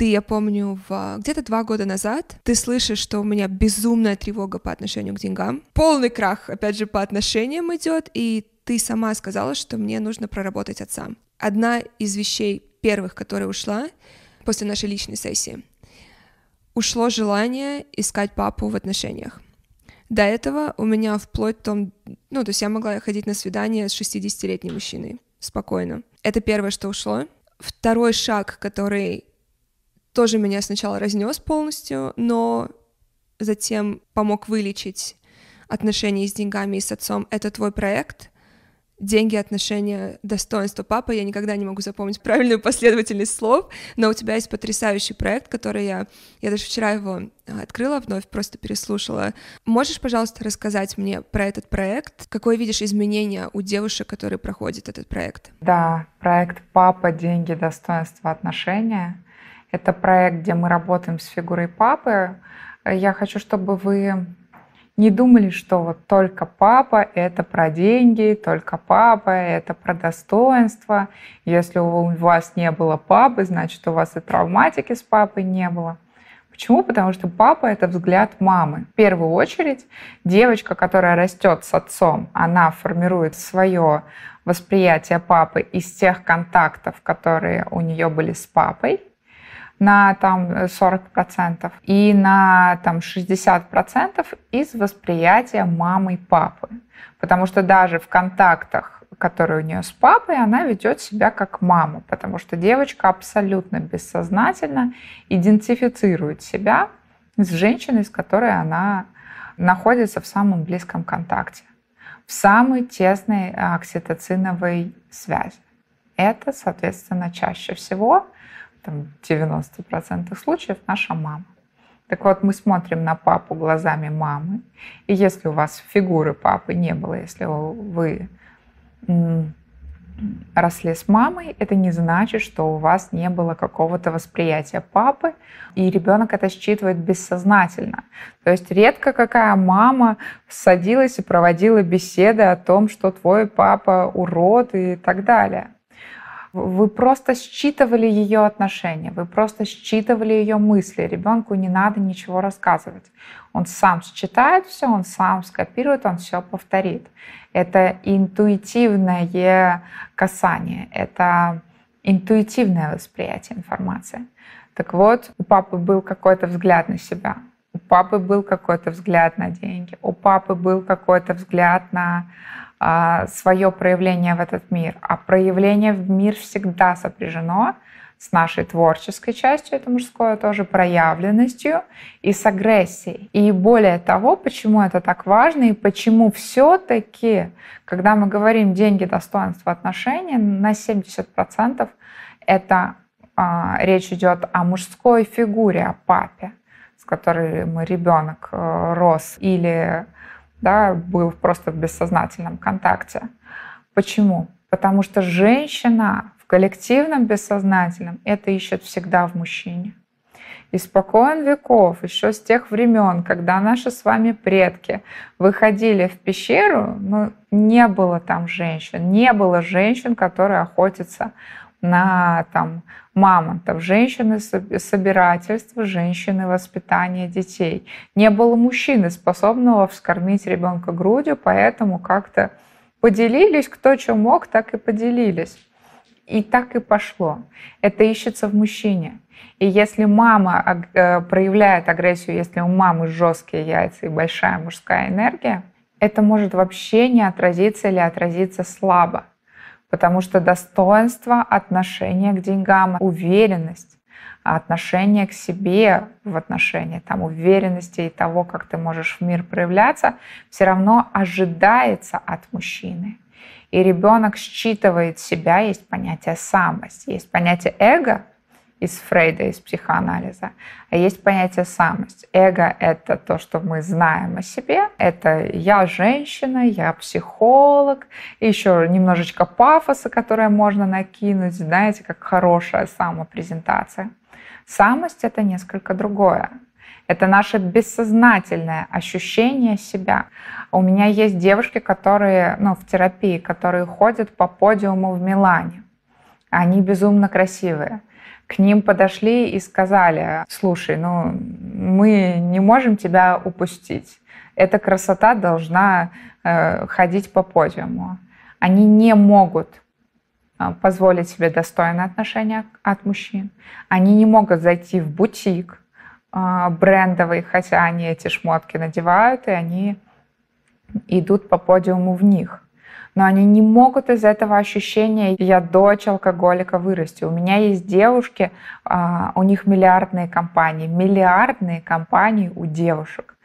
ты, я помню, в... где-то два года назад ты слышишь, что у меня безумная тревога по отношению к деньгам, полный крах, опять же, по отношениям идет, и ты сама сказала, что мне нужно проработать отца. Одна из вещей первых, которая ушла после нашей личной сессии, ушло желание искать папу в отношениях. До этого у меня вплоть там, ну, то есть я могла ходить на свидание с 60-летним мужчиной спокойно. Это первое, что ушло. Второй шаг, который тоже меня сначала разнес полностью, но затем помог вылечить отношения с деньгами и с отцом. Это твой проект. Деньги, отношения, достоинство папа. Я никогда не могу запомнить правильную последовательность слов, но у тебя есть потрясающий проект, который я... Я даже вчера его а, открыла вновь, просто переслушала. Можешь, пожалуйста, рассказать мне про этот проект? Какое видишь изменения у девушек, которые проходят этот проект? Да, проект «Папа, деньги, достоинство, отношения» Это проект, где мы работаем с фигурой папы. Я хочу, чтобы вы не думали, что вот только папа – это про деньги, только папа – это про достоинство. Если у вас не было папы, значит, у вас и травматики с папой не было. Почему? Потому что папа – это взгляд мамы. В первую очередь, девочка, которая растет с отцом, она формирует свое восприятие папы из тех контактов, которые у нее были с папой – на там 40% и на там 60% из восприятия мамы и папы. Потому что даже в контактах, которые у нее с папой, она ведет себя как мама, потому что девочка абсолютно бессознательно идентифицирует себя с женщиной, с которой она находится в самом близком контакте, в самой тесной окситоциновой связи. Это, соответственно, чаще всего там, 90% случаев наша мама. Так вот, мы смотрим на папу глазами мамы, и если у вас фигуры папы не было, если вы росли с мамой, это не значит, что у вас не было какого-то восприятия папы, и ребенок это считывает бессознательно. То есть редко какая мама садилась и проводила беседы о том, что твой папа урод и так далее. Вы просто считывали ее отношения, вы просто считывали ее мысли. Ребенку не надо ничего рассказывать. Он сам считает все, он сам скопирует, он все повторит. Это интуитивное касание, это интуитивное восприятие информации. Так вот, у папы был какой-то взгляд на себя, у папы был какой-то взгляд на деньги, у папы был какой-то взгляд на а, свое проявление в этот мир. А проявление в мир всегда сопряжено с нашей творческой частью, это мужское тоже, проявленностью и с агрессией. И более того, почему это так важно и почему все-таки, когда мы говорим деньги, достоинство, отношения, на 70% это а, речь идет о мужской фигуре, о папе, с которой мы ребенок э, рос, или да, был просто в бессознательном контакте. Почему? Потому что женщина в коллективном бессознательном это ищет всегда в мужчине. Испокон веков, еще с тех времен, когда наши с вами предки выходили в пещеру, ну, не было там женщин, не было женщин, которые охотятся на там, мамонтов, женщины собирательства, женщины воспитания детей. Не было мужчины, способного вскормить ребенка грудью, поэтому как-то поделились, кто чем мог, так и поделились. И так и пошло. Это ищется в мужчине. И если мама э, проявляет агрессию, если у мамы жесткие яйца и большая мужская энергия, это может вообще не отразиться или отразиться слабо. Потому что достоинство, отношение к деньгам, уверенность, а отношение к себе в отношении там, уверенности и того, как ты можешь в мир проявляться, все равно ожидается от мужчины. И ребенок считывает себя, есть понятие самость, есть понятие эго, из Фрейда, из психоанализа. А есть понятие самость. Эго — это то, что мы знаем о себе. Это я женщина, я психолог, и еще немножечко пафоса, которое можно накинуть, знаете, как хорошая самопрезентация. Самость — это несколько другое. Это наше бессознательное ощущение себя. У меня есть девушки, которые, ну, в терапии, которые ходят по подиуму в Милане. Они безумно красивые к ним подошли и сказали, слушай, ну мы не можем тебя упустить. Эта красота должна э, ходить по подиуму. Они не могут а, позволить себе достойное отношение от мужчин. Они не могут зайти в бутик э, брендовый, хотя они эти шмотки надевают, и они идут по подиуму в них но они не могут из этого ощущения «я дочь алкоголика вырасти». У меня есть девушки, а, у них миллиардные компании, миллиардные компании у девушек.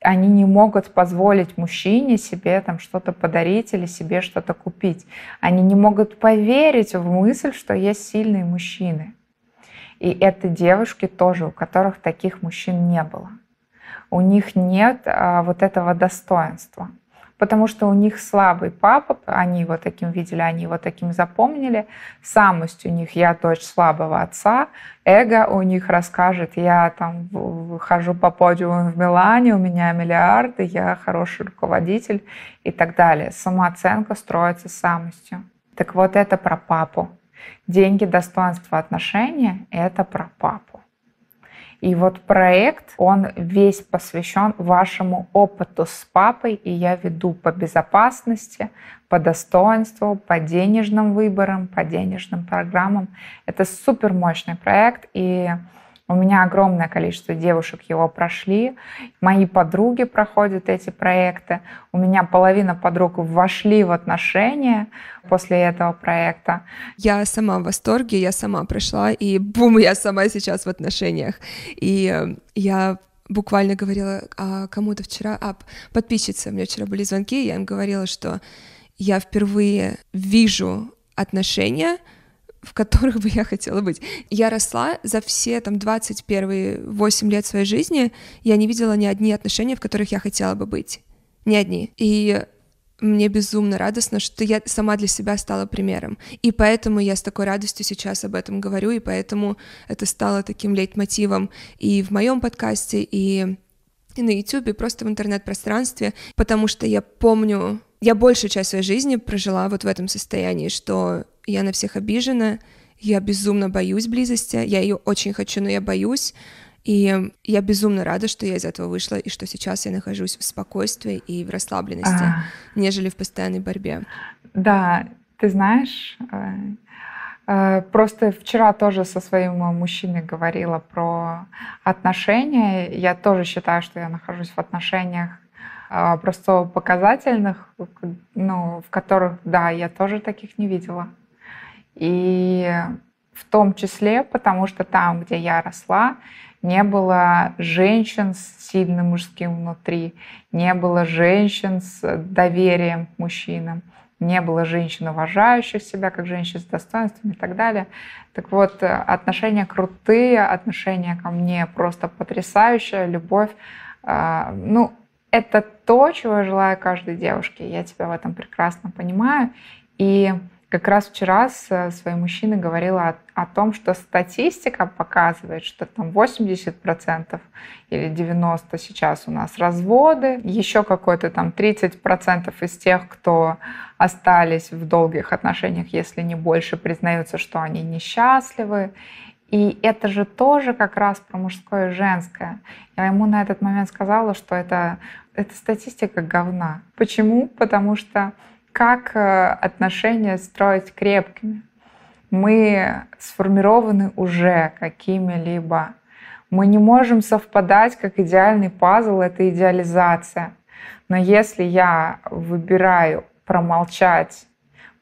Они не могут позволить мужчине себе там что-то подарить или себе что-то купить. Они не могут поверить в мысль, что есть сильные мужчины. И это девушки тоже, у которых таких мужчин не было. У них нет а, вот этого достоинства потому что у них слабый папа, они его таким видели, они его таким запомнили. Самость у них «я дочь слабого отца», эго у них расскажет «я там хожу по подиуму в Милане, у меня миллиарды, я хороший руководитель» и так далее. Самооценка строится самостью. Так вот это про папу. Деньги, достоинство, отношения – это про папу. И вот проект, он весь посвящен вашему опыту с папой, и я веду по безопасности, по достоинству, по денежным выборам, по денежным программам. Это супер мощный проект, и у меня огромное количество девушек его прошли. Мои подруги проходят эти проекты. У меня половина подруг вошли в отношения после этого проекта. Я сама в восторге, я сама пришла, и бум, я сама сейчас в отношениях. И э, я буквально говорила а, кому-то вчера, а подписчица, у меня вчера были звонки, я им говорила, что я впервые вижу отношения, в которых бы я хотела быть. Я росла за все там 21 8 лет своей жизни, я не видела ни одни отношения, в которых я хотела бы быть. Ни одни. И мне безумно радостно, что я сама для себя стала примером. И поэтому я с такой радостью сейчас об этом говорю, и поэтому это стало таким лейтмотивом и в моем подкасте, и, и на YouTube, и просто в интернет-пространстве, потому что я помню, я большую часть своей жизни прожила вот в этом состоянии, что я на всех обижена, я безумно боюсь близости, я ее очень хочу, но я боюсь. И я безумно рада, что я из этого вышла, и что сейчас я нахожусь в спокойствии и в расслабленности, а... нежели в постоянной борьбе. Да, ты знаешь, э, э, Просто вчера тоже со своим мужчиной говорила про отношения. Я тоже считаю, что я нахожусь в отношениях э, просто показательных, ну, в которых, да, я тоже таких не видела. И в том числе, потому что там, где я росла, не было женщин с сильным мужским внутри, не было женщин с доверием к мужчинам, не было женщин, уважающих себя, как женщин с достоинствами и так далее. Так вот, отношения крутые, отношения ко мне просто потрясающая, любовь. А, ну, это то, чего я желаю каждой девушке. Я тебя в этом прекрасно понимаю. И как раз вчера с э, своим мужчиной говорила о, о том, что статистика показывает, что там 80% или 90% сейчас у нас разводы, еще какой-то там 30% из тех, кто остались в долгих отношениях, если не больше, признаются, что они несчастливы. И это же тоже как раз про мужское и женское. Я ему на этот момент сказала, что это, это статистика говна. Почему? Потому что как э, отношения строить крепкими. Мы сформированы уже какими-либо. Мы не можем совпадать как идеальный пазл, это идеализация. Но если я выбираю промолчать,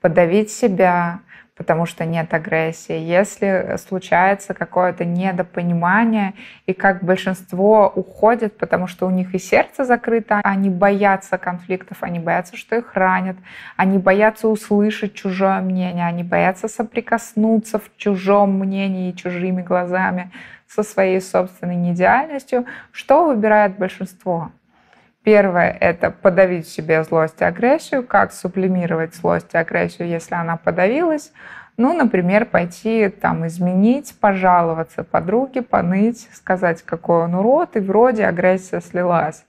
подавить себя, потому что нет агрессии, если случается какое-то недопонимание, и как большинство уходит, потому что у них и сердце закрыто, они боятся конфликтов, они боятся, что их ранят, они боятся услышать чужое мнение, они боятся соприкоснуться в чужом мнении и чужими глазами со своей собственной неидеальностью, что выбирает большинство? Первое – это подавить в себе злость и агрессию. Как сублимировать злость и агрессию, если она подавилась? Ну, например, пойти там изменить, пожаловаться подруге, поныть, сказать, какой он урод, и вроде агрессия слилась.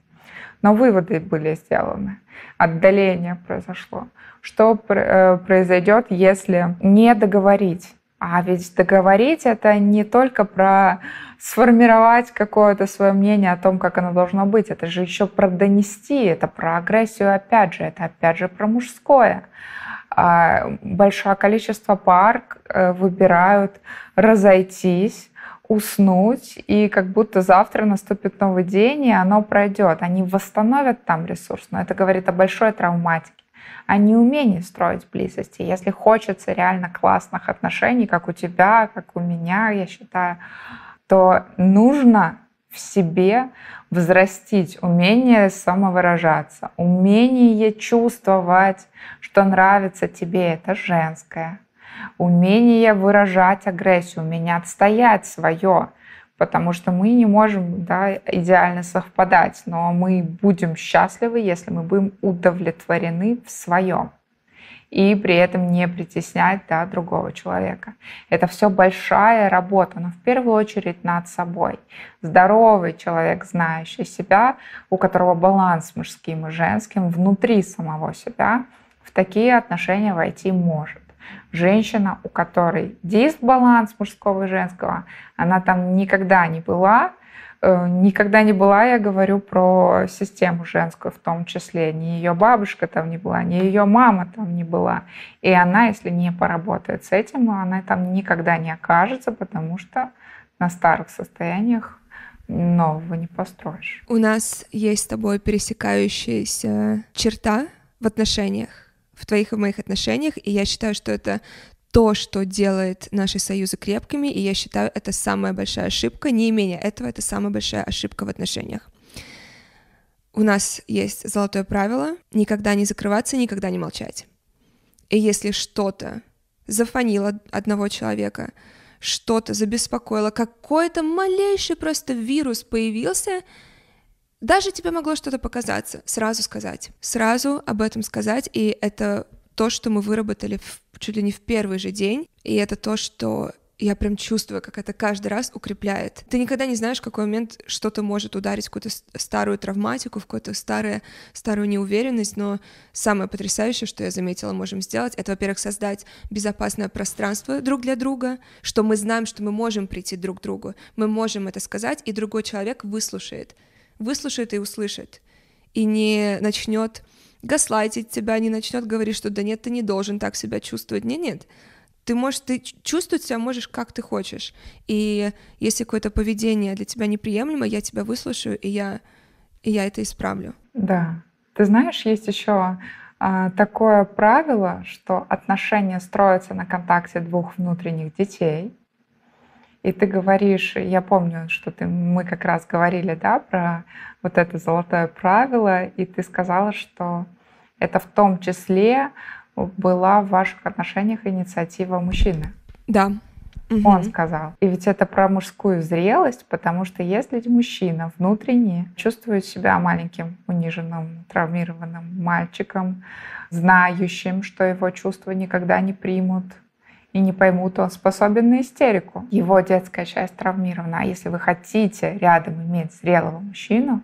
Но выводы были сделаны. Отдаление произошло. Что э, произойдет, если не договорить? А ведь договорить это не только про сформировать какое-то свое мнение о том, как оно должно быть. Это же еще про донести, это про агрессию, опять же, это опять же про мужское. А, большое количество пар э, выбирают разойтись, уснуть, и как будто завтра наступит новый день, и оно пройдет. Они восстановят там ресурс, но это говорит о большой травматике а не умение строить близости. Если хочется реально классных отношений, как у тебя, как у меня, я считаю, то нужно в себе взрастить умение самовыражаться, умение чувствовать, что нравится тебе, это женское, умение выражать агрессию, умение отстоять свое потому что мы не можем да, идеально совпадать, но мы будем счастливы, если мы будем удовлетворены в своем и при этом не притеснять да, другого человека. Это все большая работа, но в первую очередь над собой. Здоровый человек, знающий себя, у которого баланс мужским и женским внутри самого себя, в такие отношения войти может женщина, у которой дисбаланс мужского и женского, она там никогда не была, э, никогда не была, я говорю про систему женскую в том числе. Ни ее бабушка там не была, ни ее мама там не была. И она, если не поработает с этим, ну, она там никогда не окажется, потому что на старых состояниях нового не построишь. У нас есть с тобой пересекающаяся черта в отношениях в твоих и в моих отношениях, и я считаю, что это то, что делает наши союзы крепкими, и я считаю, это самая большая ошибка, не менее этого, это самая большая ошибка в отношениях. У нас есть золотое правило — никогда не закрываться, никогда не молчать. И если что-то зафонило одного человека, что-то забеспокоило, какой-то малейший просто вирус появился — даже тебе могло что-то показаться, сразу сказать, сразу об этом сказать, и это то, что мы выработали в, чуть ли не в первый же день, и это то, что я прям чувствую, как это каждый раз укрепляет. Ты никогда не знаешь, в какой момент что-то может ударить, в какую-то старую травматику, в какую-то старую, старую неуверенность, но самое потрясающее, что я заметила, можем сделать, это, во-первых, создать безопасное пространство друг для друга, что мы знаем, что мы можем прийти друг к другу, мы можем это сказать, и другой человек выслушает выслушает и услышит, и не начнет гаслайтить тебя, не начнет говорить, что да нет, ты не должен так себя чувствовать. Нет, нет. Ты можешь, ты чувствовать себя можешь, как ты хочешь. И если какое-то поведение для тебя неприемлемо, я тебя выслушаю, и я, и я это исправлю. Да. Ты знаешь, есть еще а, такое правило, что отношения строятся на контакте двух внутренних детей — и ты говоришь, я помню, что ты, мы как раз говорили, да, про вот это золотое правило, и ты сказала, что это в том числе была в ваших отношениях инициатива мужчины. Да. Угу. Он сказал. И ведь это про мужскую зрелость, потому что если мужчина внутренне чувствует себя маленьким, униженным, травмированным мальчиком, знающим, что его чувства никогда не примут, и не поймут он способен на истерику. Его детская часть травмирована. А если вы хотите рядом иметь зрелого мужчину,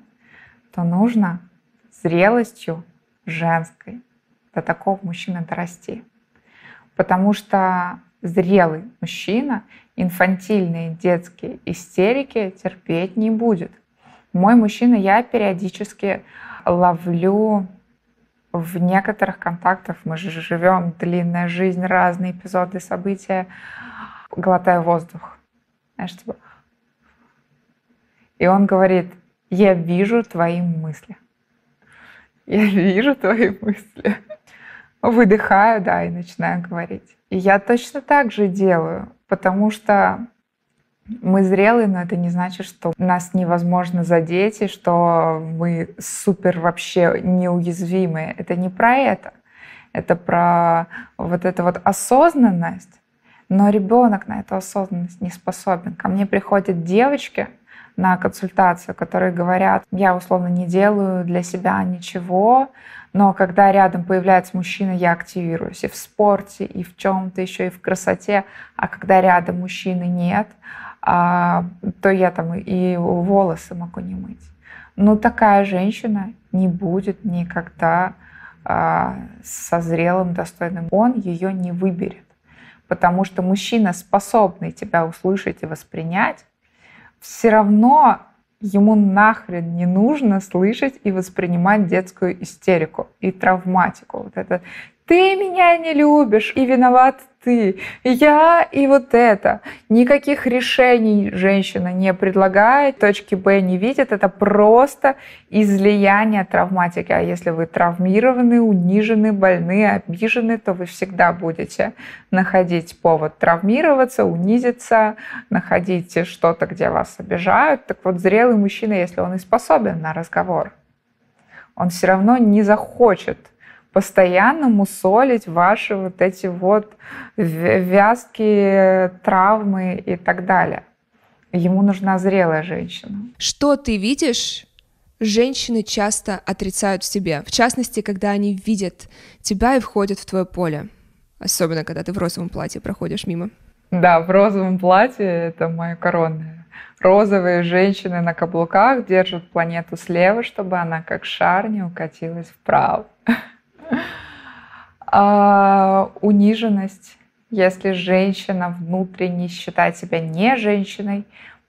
то нужно зрелостью женской до такого мужчины дорасти. Потому что зрелый мужчина инфантильные детские истерики терпеть не будет. Мой мужчина, я периодически ловлю в некоторых контактах мы же живем длинная жизнь, разные эпизоды, события, глотая воздух. Знаешь, типа... И он говорит, я вижу твои мысли. Я вижу твои мысли. Выдыхаю, да, и начинаю говорить. И я точно так же делаю, потому что мы зрелые, но это не значит, что нас невозможно задеть и что мы супер вообще неуязвимые. Это не про это. Это про вот эту вот осознанность. Но ребенок на эту осознанность не способен. Ко мне приходят девочки на консультацию, которые говорят, я условно не делаю для себя ничего, но когда рядом появляется мужчина, я активируюсь и в спорте, и в чем-то еще, и в красоте. А когда рядом мужчины нет, а, то я там и волосы могу не мыть. Но такая женщина не будет никогда а, со зрелым, достойным. Он ее не выберет, потому что мужчина, способный тебя услышать и воспринять, все равно ему нахрен не нужно слышать и воспринимать детскую истерику и травматику. Вот это ты меня не любишь, и виноват ты, я и вот это. Никаких решений женщина не предлагает, точки Б не видит, это просто излияние травматики. А если вы травмированы, унижены, больны, обижены, то вы всегда будете находить повод травмироваться, унизиться, находить что-то, где вас обижают. Так вот, зрелый мужчина, если он и способен на разговор, он все равно не захочет – постоянно мусолить ваши вот эти вот вязкие травмы и так далее. Ему нужна зрелая женщина. Что ты видишь женщины часто отрицают в себе, в частности, когда они видят тебя и входят в твое поле, особенно когда ты в розовом платье проходишь мимо. Да, в розовом платье это мое коронное. Розовые женщины на каблуках держат планету слева, чтобы она как шар не укатилась вправо. А, униженность. Если женщина внутренне считает себя не женщиной,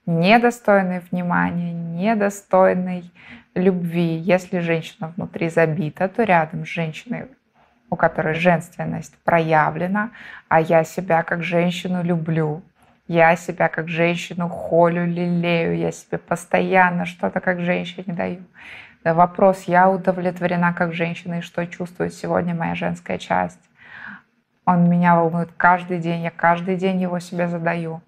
недостойной внимания, недостойной любви. Если женщина внутри забита, то рядом с женщиной, у которой женственность проявлена, а я себя как женщину люблю, я себя как женщину холю, лелею, я себе постоянно что-то как женщине даю. Э, вопрос, я удовлетворена как женщина и что чувствует сегодня моя женская часть. Он меня волнует каждый день, я каждый день его себе задаю.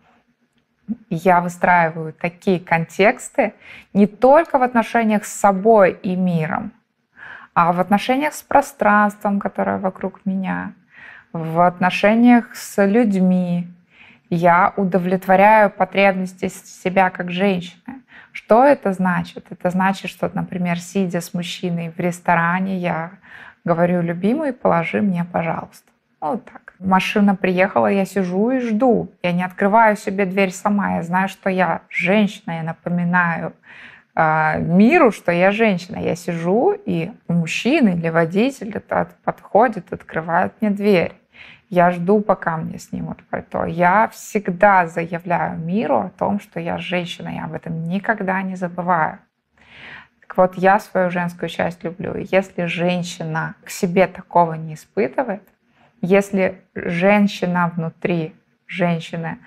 Я выстраиваю такие контексты не только в отношениях с собой и миром, а в отношениях с пространством, которое вокруг меня, в отношениях с людьми. Я удовлетворяю потребности себя как женщины. Что это значит? Это значит, что, например, сидя с мужчиной в ресторане, я говорю, любимый, положи мне, пожалуйста. Ну, вот так. Машина приехала, я сижу и жду. Я не открываю себе дверь сама. Я знаю, что я женщина. Я напоминаю э, миру, что я женщина. Я сижу, и мужчина или водитель это подходит, открывает мне дверь я жду, пока мне снимут пальто. Я всегда заявляю миру о том, что я женщина, я об этом никогда не забываю. Так вот, я свою женскую часть люблю. И если женщина к себе такого не испытывает, если женщина внутри женщины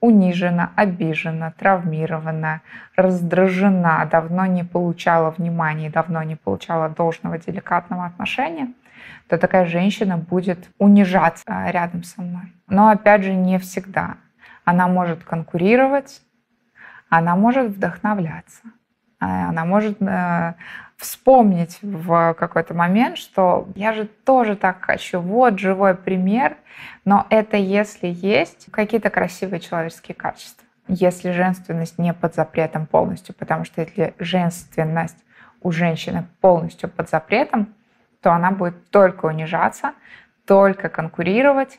унижена, обижена, травмирована, раздражена, давно не получала внимания, давно не получала должного деликатного отношения, то такая женщина будет унижаться а, рядом со мной. Но опять же, не всегда. Она может конкурировать, она может вдохновляться, а, она может э, вспомнить в какой-то момент, что я же тоже так хочу. Вот живой пример, но это если есть какие-то красивые человеческие качества. Если женственность не под запретом полностью, потому что если женственность у женщины полностью под запретом, то она будет только унижаться, только конкурировать,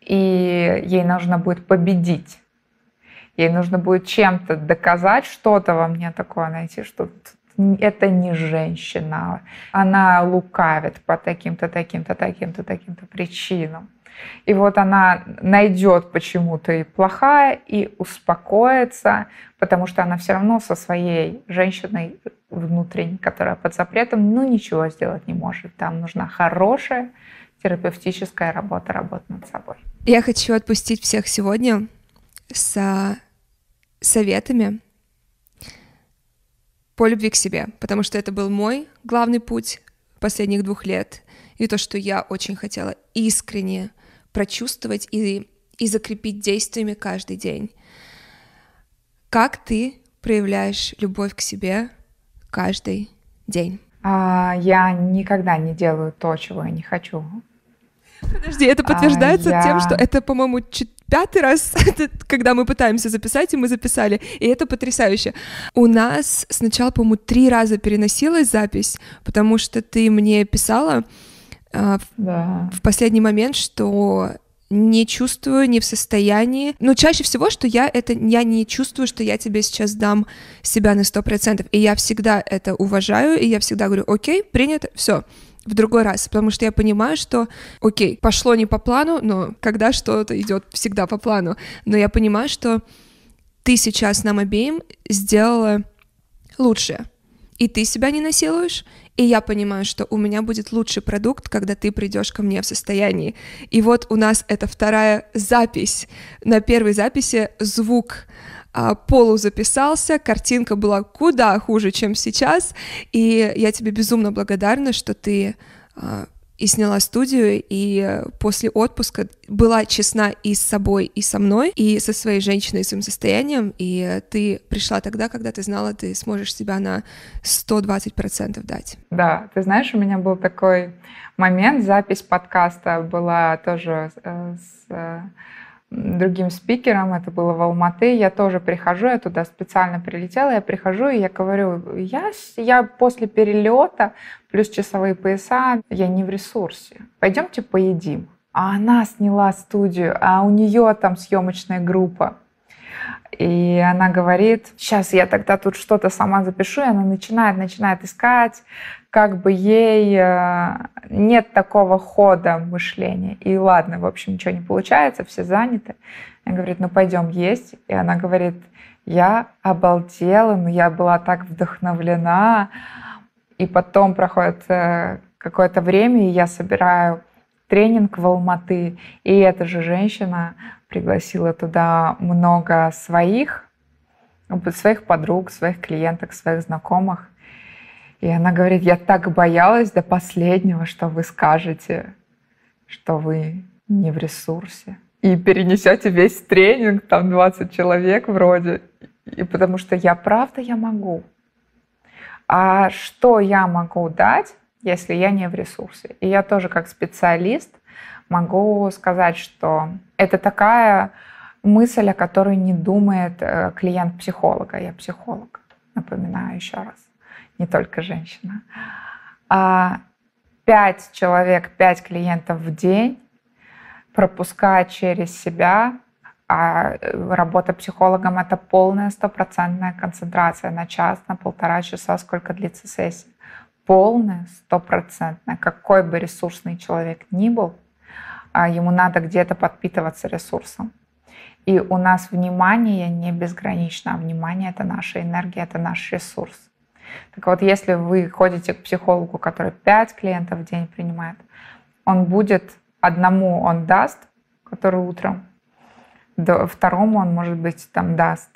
и ей нужно будет победить. Ей нужно будет чем-то доказать, что-то во мне такое найти, что это не женщина. Она лукавит по таким-то, таким-то, таким-то, таким-то причинам. И вот она найдет почему-то и плохая, и успокоится, потому что она все равно со своей женщиной внутренней, которая под запретом, ну ничего сделать не может. Там нужна хорошая терапевтическая работа, работа над собой. Я хочу отпустить всех сегодня с советами по любви к себе, потому что это был мой главный путь последних двух лет, и то, что я очень хотела искренне прочувствовать и, и закрепить действиями каждый день. Как ты проявляешь любовь к себе каждый день? А, я никогда не делаю то, чего я не хочу. Подожди, это а, подтверждается а, я... тем, что это, по-моему, чет пятый раз, когда мы пытаемся записать, и мы записали, и это потрясающе. У нас сначала, по-моему, три раза переносилась запись, потому что ты мне писала э, да. в последний момент, что не чувствую, не в состоянии. Но чаще всего, что я это, я не чувствую, что я тебе сейчас дам себя на сто процентов. И я всегда это уважаю, и я всегда говорю, окей, принято, все в другой раз, потому что я понимаю, что, окей, пошло не по плану, но когда что-то идет всегда по плану, но я понимаю, что ты сейчас нам обеим сделала лучшее и ты себя не насилуешь, и я понимаю, что у меня будет лучший продукт, когда ты придешь ко мне в состоянии. И вот у нас это вторая запись. На первой записи звук а, полу записался, картинка была куда хуже, чем сейчас, и я тебе безумно благодарна, что ты а, и сняла студию, и после отпуска была честна и с собой, и со мной, и со своей женщиной, и своим состоянием, и ты пришла тогда, когда ты знала, ты сможешь себя на 120% дать. Да, ты знаешь, у меня был такой момент, запись подкаста была тоже э, с э, другим спикером, это было в Алматы, я тоже прихожу, я туда специально прилетела, я прихожу и я говорю, я, я после перелета, плюс часовые пояса, я не в ресурсе, пойдемте поедим. А она сняла студию, а у нее там съемочная группа. И она говорит, сейчас я тогда тут что-то сама запишу, и она начинает, начинает искать, как бы ей э, нет такого хода мышления. И ладно, в общем, ничего не получается, все заняты. Она говорит, ну пойдем есть. И она говорит, я обалдела, но ну, я была так вдохновлена. И потом проходит э, какое-то время, и я собираю тренинг в Алматы. И эта же женщина пригласила туда много своих, своих подруг, своих клиенток, своих знакомых. И она говорит, я так боялась до последнего, что вы скажете, что вы не в ресурсе. И перенесете весь тренинг, там 20 человек вроде, и потому что я правда, я могу. А что я могу дать, если я не в ресурсе? И я тоже как специалист могу сказать, что это такая мысль, о которой не думает э, клиент психолога. Я психолог, напоминаю еще раз не только женщина. А, пять человек, пять клиентов в день, пропуская через себя, а э, работа психологом – это полная стопроцентная концентрация на час, на полтора часа, сколько длится сессия. Полная, стопроцентная. Какой бы ресурсный человек ни был, а, ему надо где-то подпитываться ресурсом. И у нас внимание не безгранично, а внимание – это наша энергия, это наш ресурс. Так вот, если вы ходите к психологу, который 5 клиентов в день принимает, он будет, одному он даст, который утром, второму он, может быть, там даст.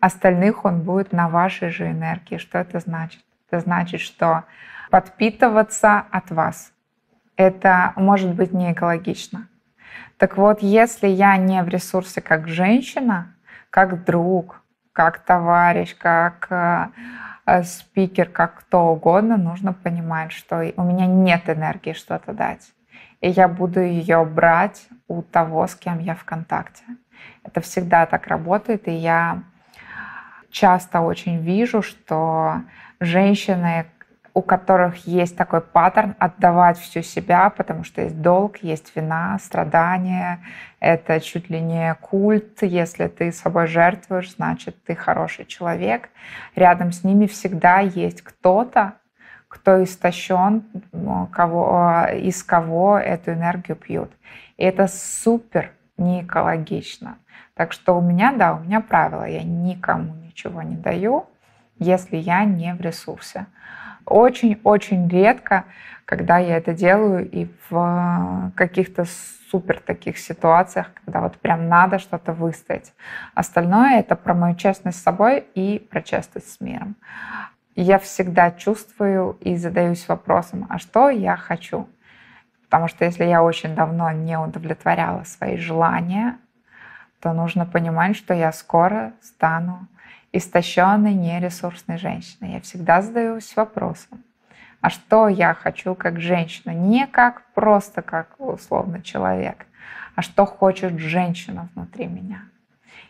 Остальных он будет на вашей же энергии. Что это значит? Это значит, что подпитываться от вас. Это может быть не экологично. Так вот, если я не в ресурсе как женщина, как друг, как товарищ, как э, а, спикер, как кто угодно, нужно понимать, что у меня нет энергии что-то дать. И я буду ее брать у того, с кем я в контакте. Это всегда так работает, и я часто очень вижу, что женщины, у которых есть такой паттерн отдавать всю себя, потому что есть долг, есть вина, страдания. Это чуть ли не культ. Если ты собой жертвуешь, значит, ты хороший человек. Рядом с ними всегда есть кто-то, кто истощен, кого, э, из кого эту энергию пьют. И это супер не экологично. Так что у меня, да, у меня правило, я никому ничего не даю, если я не в ресурсе. Очень-очень редко, когда я это делаю и в каких-то супер таких ситуациях, когда вот прям надо что-то выстоять. Остальное это про мою честность с собой и про честность с миром. Я всегда чувствую и задаюсь вопросом, а что я хочу? Потому что если я очень давно не удовлетворяла свои желания, то нужно понимать, что я скоро стану истощенной, нересурсной женщиной. Я всегда задаюсь вопросом, а что я хочу как женщина? Не как просто, как условно человек, а что хочет женщина внутри меня.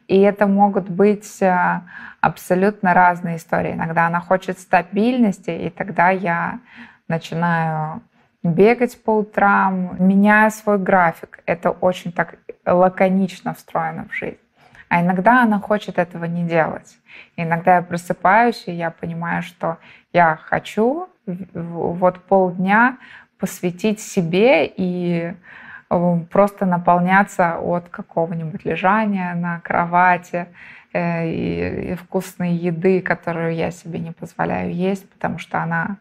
И это могут быть э, абсолютно разные истории. Иногда она хочет стабильности, и тогда я начинаю бегать по утрам, меняя свой график. Это очень так лаконично встроено в жизнь. А иногда она хочет этого не делать. И иногда я просыпаюсь, и я понимаю, что я хочу вот полдня посвятить себе и э, просто наполняться от какого-нибудь лежания на кровати э, и, и вкусной еды, которую я себе не позволяю есть, потому что она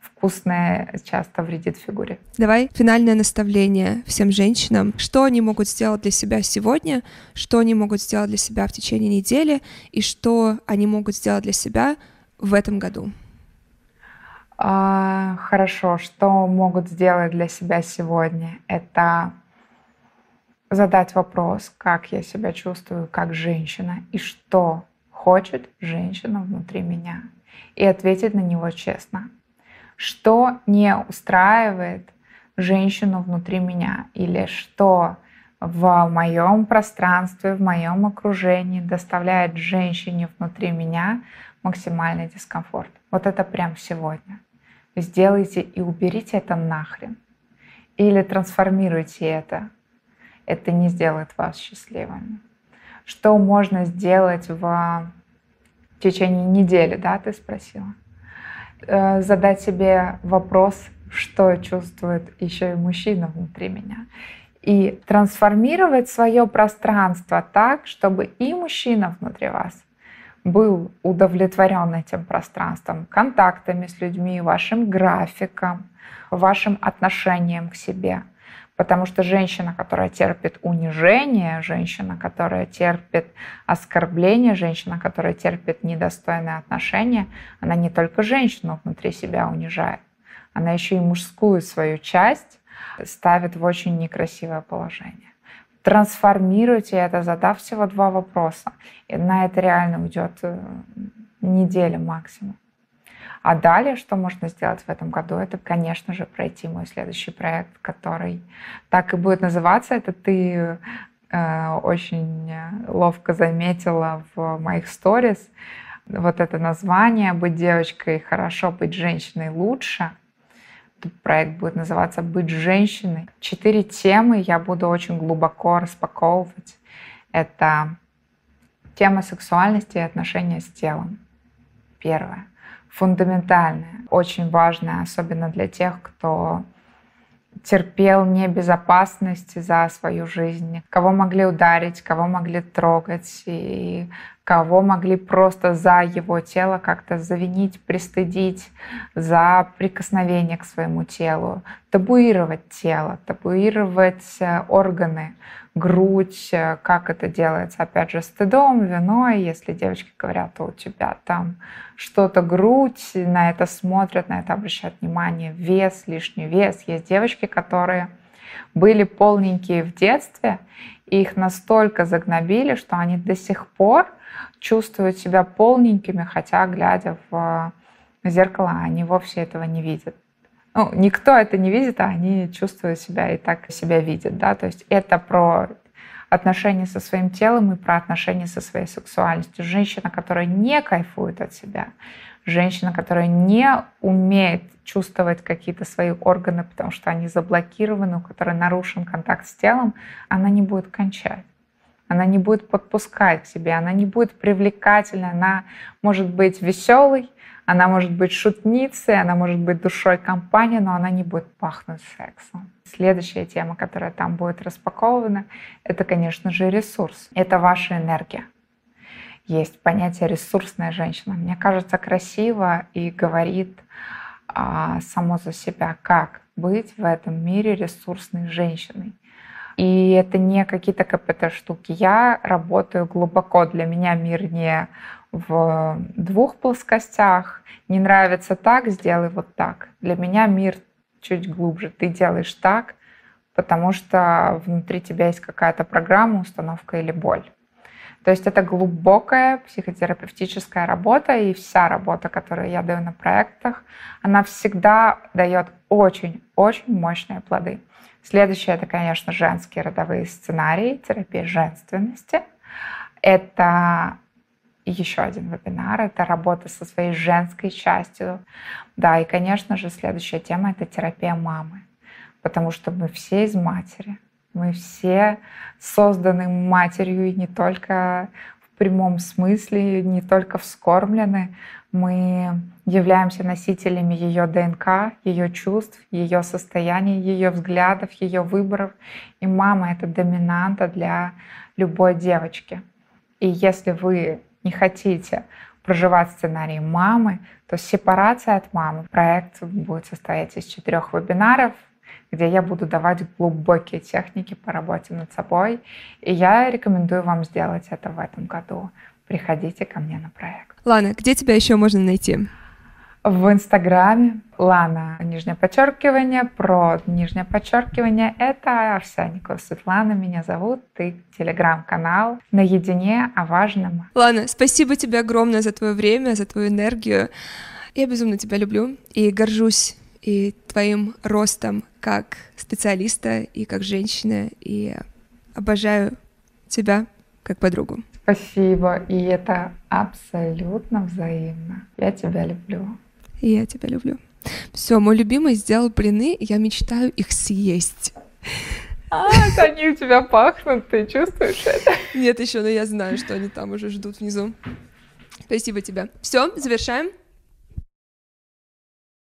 вкусное часто вредит фигуре. Давай финальное наставление всем женщинам. Что они могут сделать для себя сегодня, что они могут сделать для себя в течение недели и что они могут сделать для себя в этом году? А, хорошо, что могут сделать для себя сегодня? Это задать вопрос, как я себя чувствую как женщина и что хочет женщина внутри меня. И ответить на него честно что не устраивает женщину внутри меня или что в моем пространстве, в моем окружении доставляет женщине внутри меня максимальный дискомфорт. Вот это прям сегодня. Сделайте и уберите это нахрен. Или трансформируйте это. Это не сделает вас счастливыми. Что можно сделать в, течение недели, да, ты спросила? Э, задать себе вопрос, что чувствует еще и мужчина внутри меня. И трансформировать свое пространство так, чтобы и мужчина внутри вас был удовлетворен этим пространством, контактами с людьми, вашим графиком, вашим отношением к себе – Потому что женщина, которая терпит унижение, женщина, которая терпит оскорбление, женщина, которая терпит недостойные отношения, она не только женщину внутри себя унижает, она еще и мужскую свою часть ставит в очень некрасивое положение. Трансформируйте это, задав всего два вопроса. И на это реально уйдет э, неделя максимум. А далее, что можно сделать в этом году, это, конечно же, пройти мой следующий проект, который так и будет называться. Это ты э, очень ловко заметила в моих сторис вот это название «Быть девочкой хорошо, быть женщиной лучше». Проект будет называться «Быть женщиной». Четыре темы я буду очень глубоко распаковывать. Это тема сексуальности и отношения с телом. Первое – фундаментальное, очень важное, особенно для тех, кто терпел небезопасность за свою жизнь, кого могли ударить, кого могли трогать, и кого могли просто за его тело как-то завинить, пристыдить за прикосновение к своему телу, табуировать тело, табуировать э, органы, грудь, э, как это делается, опять же, стыдом, виной, если девочки говорят, «А у тебя там что-то грудь, на это смотрят, на это обращают внимание, вес, лишний вес. Есть девочки, которые были полненькие в детстве, и их настолько загнобили, что они до сих пор чувствуют себя полненькими, хотя, глядя в э, зеркало, они вовсе этого не видят. Ну, никто это не видит, а они чувствуют себя и так себя видят, да, то есть это про отношения со своим телом и про отношения со своей сексуальностью. Женщина, которая не кайфует от себя, женщина, которая не умеет чувствовать какие-то свои органы, потому что они заблокированы, у которой нарушен контакт с телом, она не будет кончать. Она не будет подпускать к себе, она не будет привлекательной, она может быть веселой, она может быть шутницей, она может быть душой компании, но она не будет пахнуть сексом. Следующая тема, которая там будет распакована, это, конечно же, ресурс. Это ваша энергия. Есть понятие ресурсная женщина. Мне кажется, красиво и говорит а, само за себя, как быть в этом мире ресурсной женщиной. И это не какие-то КПТ-штуки. Я работаю глубоко. Для меня мир не в двух плоскостях, не нравится так, сделай вот так. Для меня мир чуть глубже, ты делаешь так, потому что внутри тебя есть какая-то программа, установка или боль. То есть это глубокая психотерапевтическая работа, и вся работа, которую я даю на проектах, она всегда дает очень-очень мощные плоды. Следующее это, конечно, женские родовые сценарии, терапия женственности. Это еще один вебинар. Это работа со своей женской частью. Да, и, конечно же, следующая тема — это терапия мамы. Потому что мы все из матери. Мы все созданы матерью, и не только в прямом смысле, не только вскормлены. Мы являемся носителями ее ДНК, ее чувств, ее состояний, ее взглядов, ее выборов. И мама — это доминанта для любой девочки. И если вы не хотите проживать сценарий мамы, то сепарация от мамы. Проект будет состоять из четырех вебинаров, где я буду давать глубокие техники по работе над собой. И я рекомендую вам сделать это в этом году. Приходите ко мне на проект. Лана, где тебя еще можно найти? в Инстаграме Лана, нижнее подчеркивание, про нижнее подчеркивание. Это Овсянникова Светлана, меня зовут, ты телеграм-канал «Наедине о важном». Лана, спасибо тебе огромное за твое время, за твою энергию. Я безумно тебя люблю и горжусь и твоим ростом как специалиста и как женщины, и обожаю тебя как подругу. Спасибо, и это абсолютно взаимно. Я тебя люблю. И я тебя люблю. Все, мой любимый сделал блины, я мечтаю их съесть. А, они у тебя пахнут, ты чувствуешь это? Нет еще, но ну я знаю, что они там уже ждут внизу. Спасибо тебе. Все, завершаем.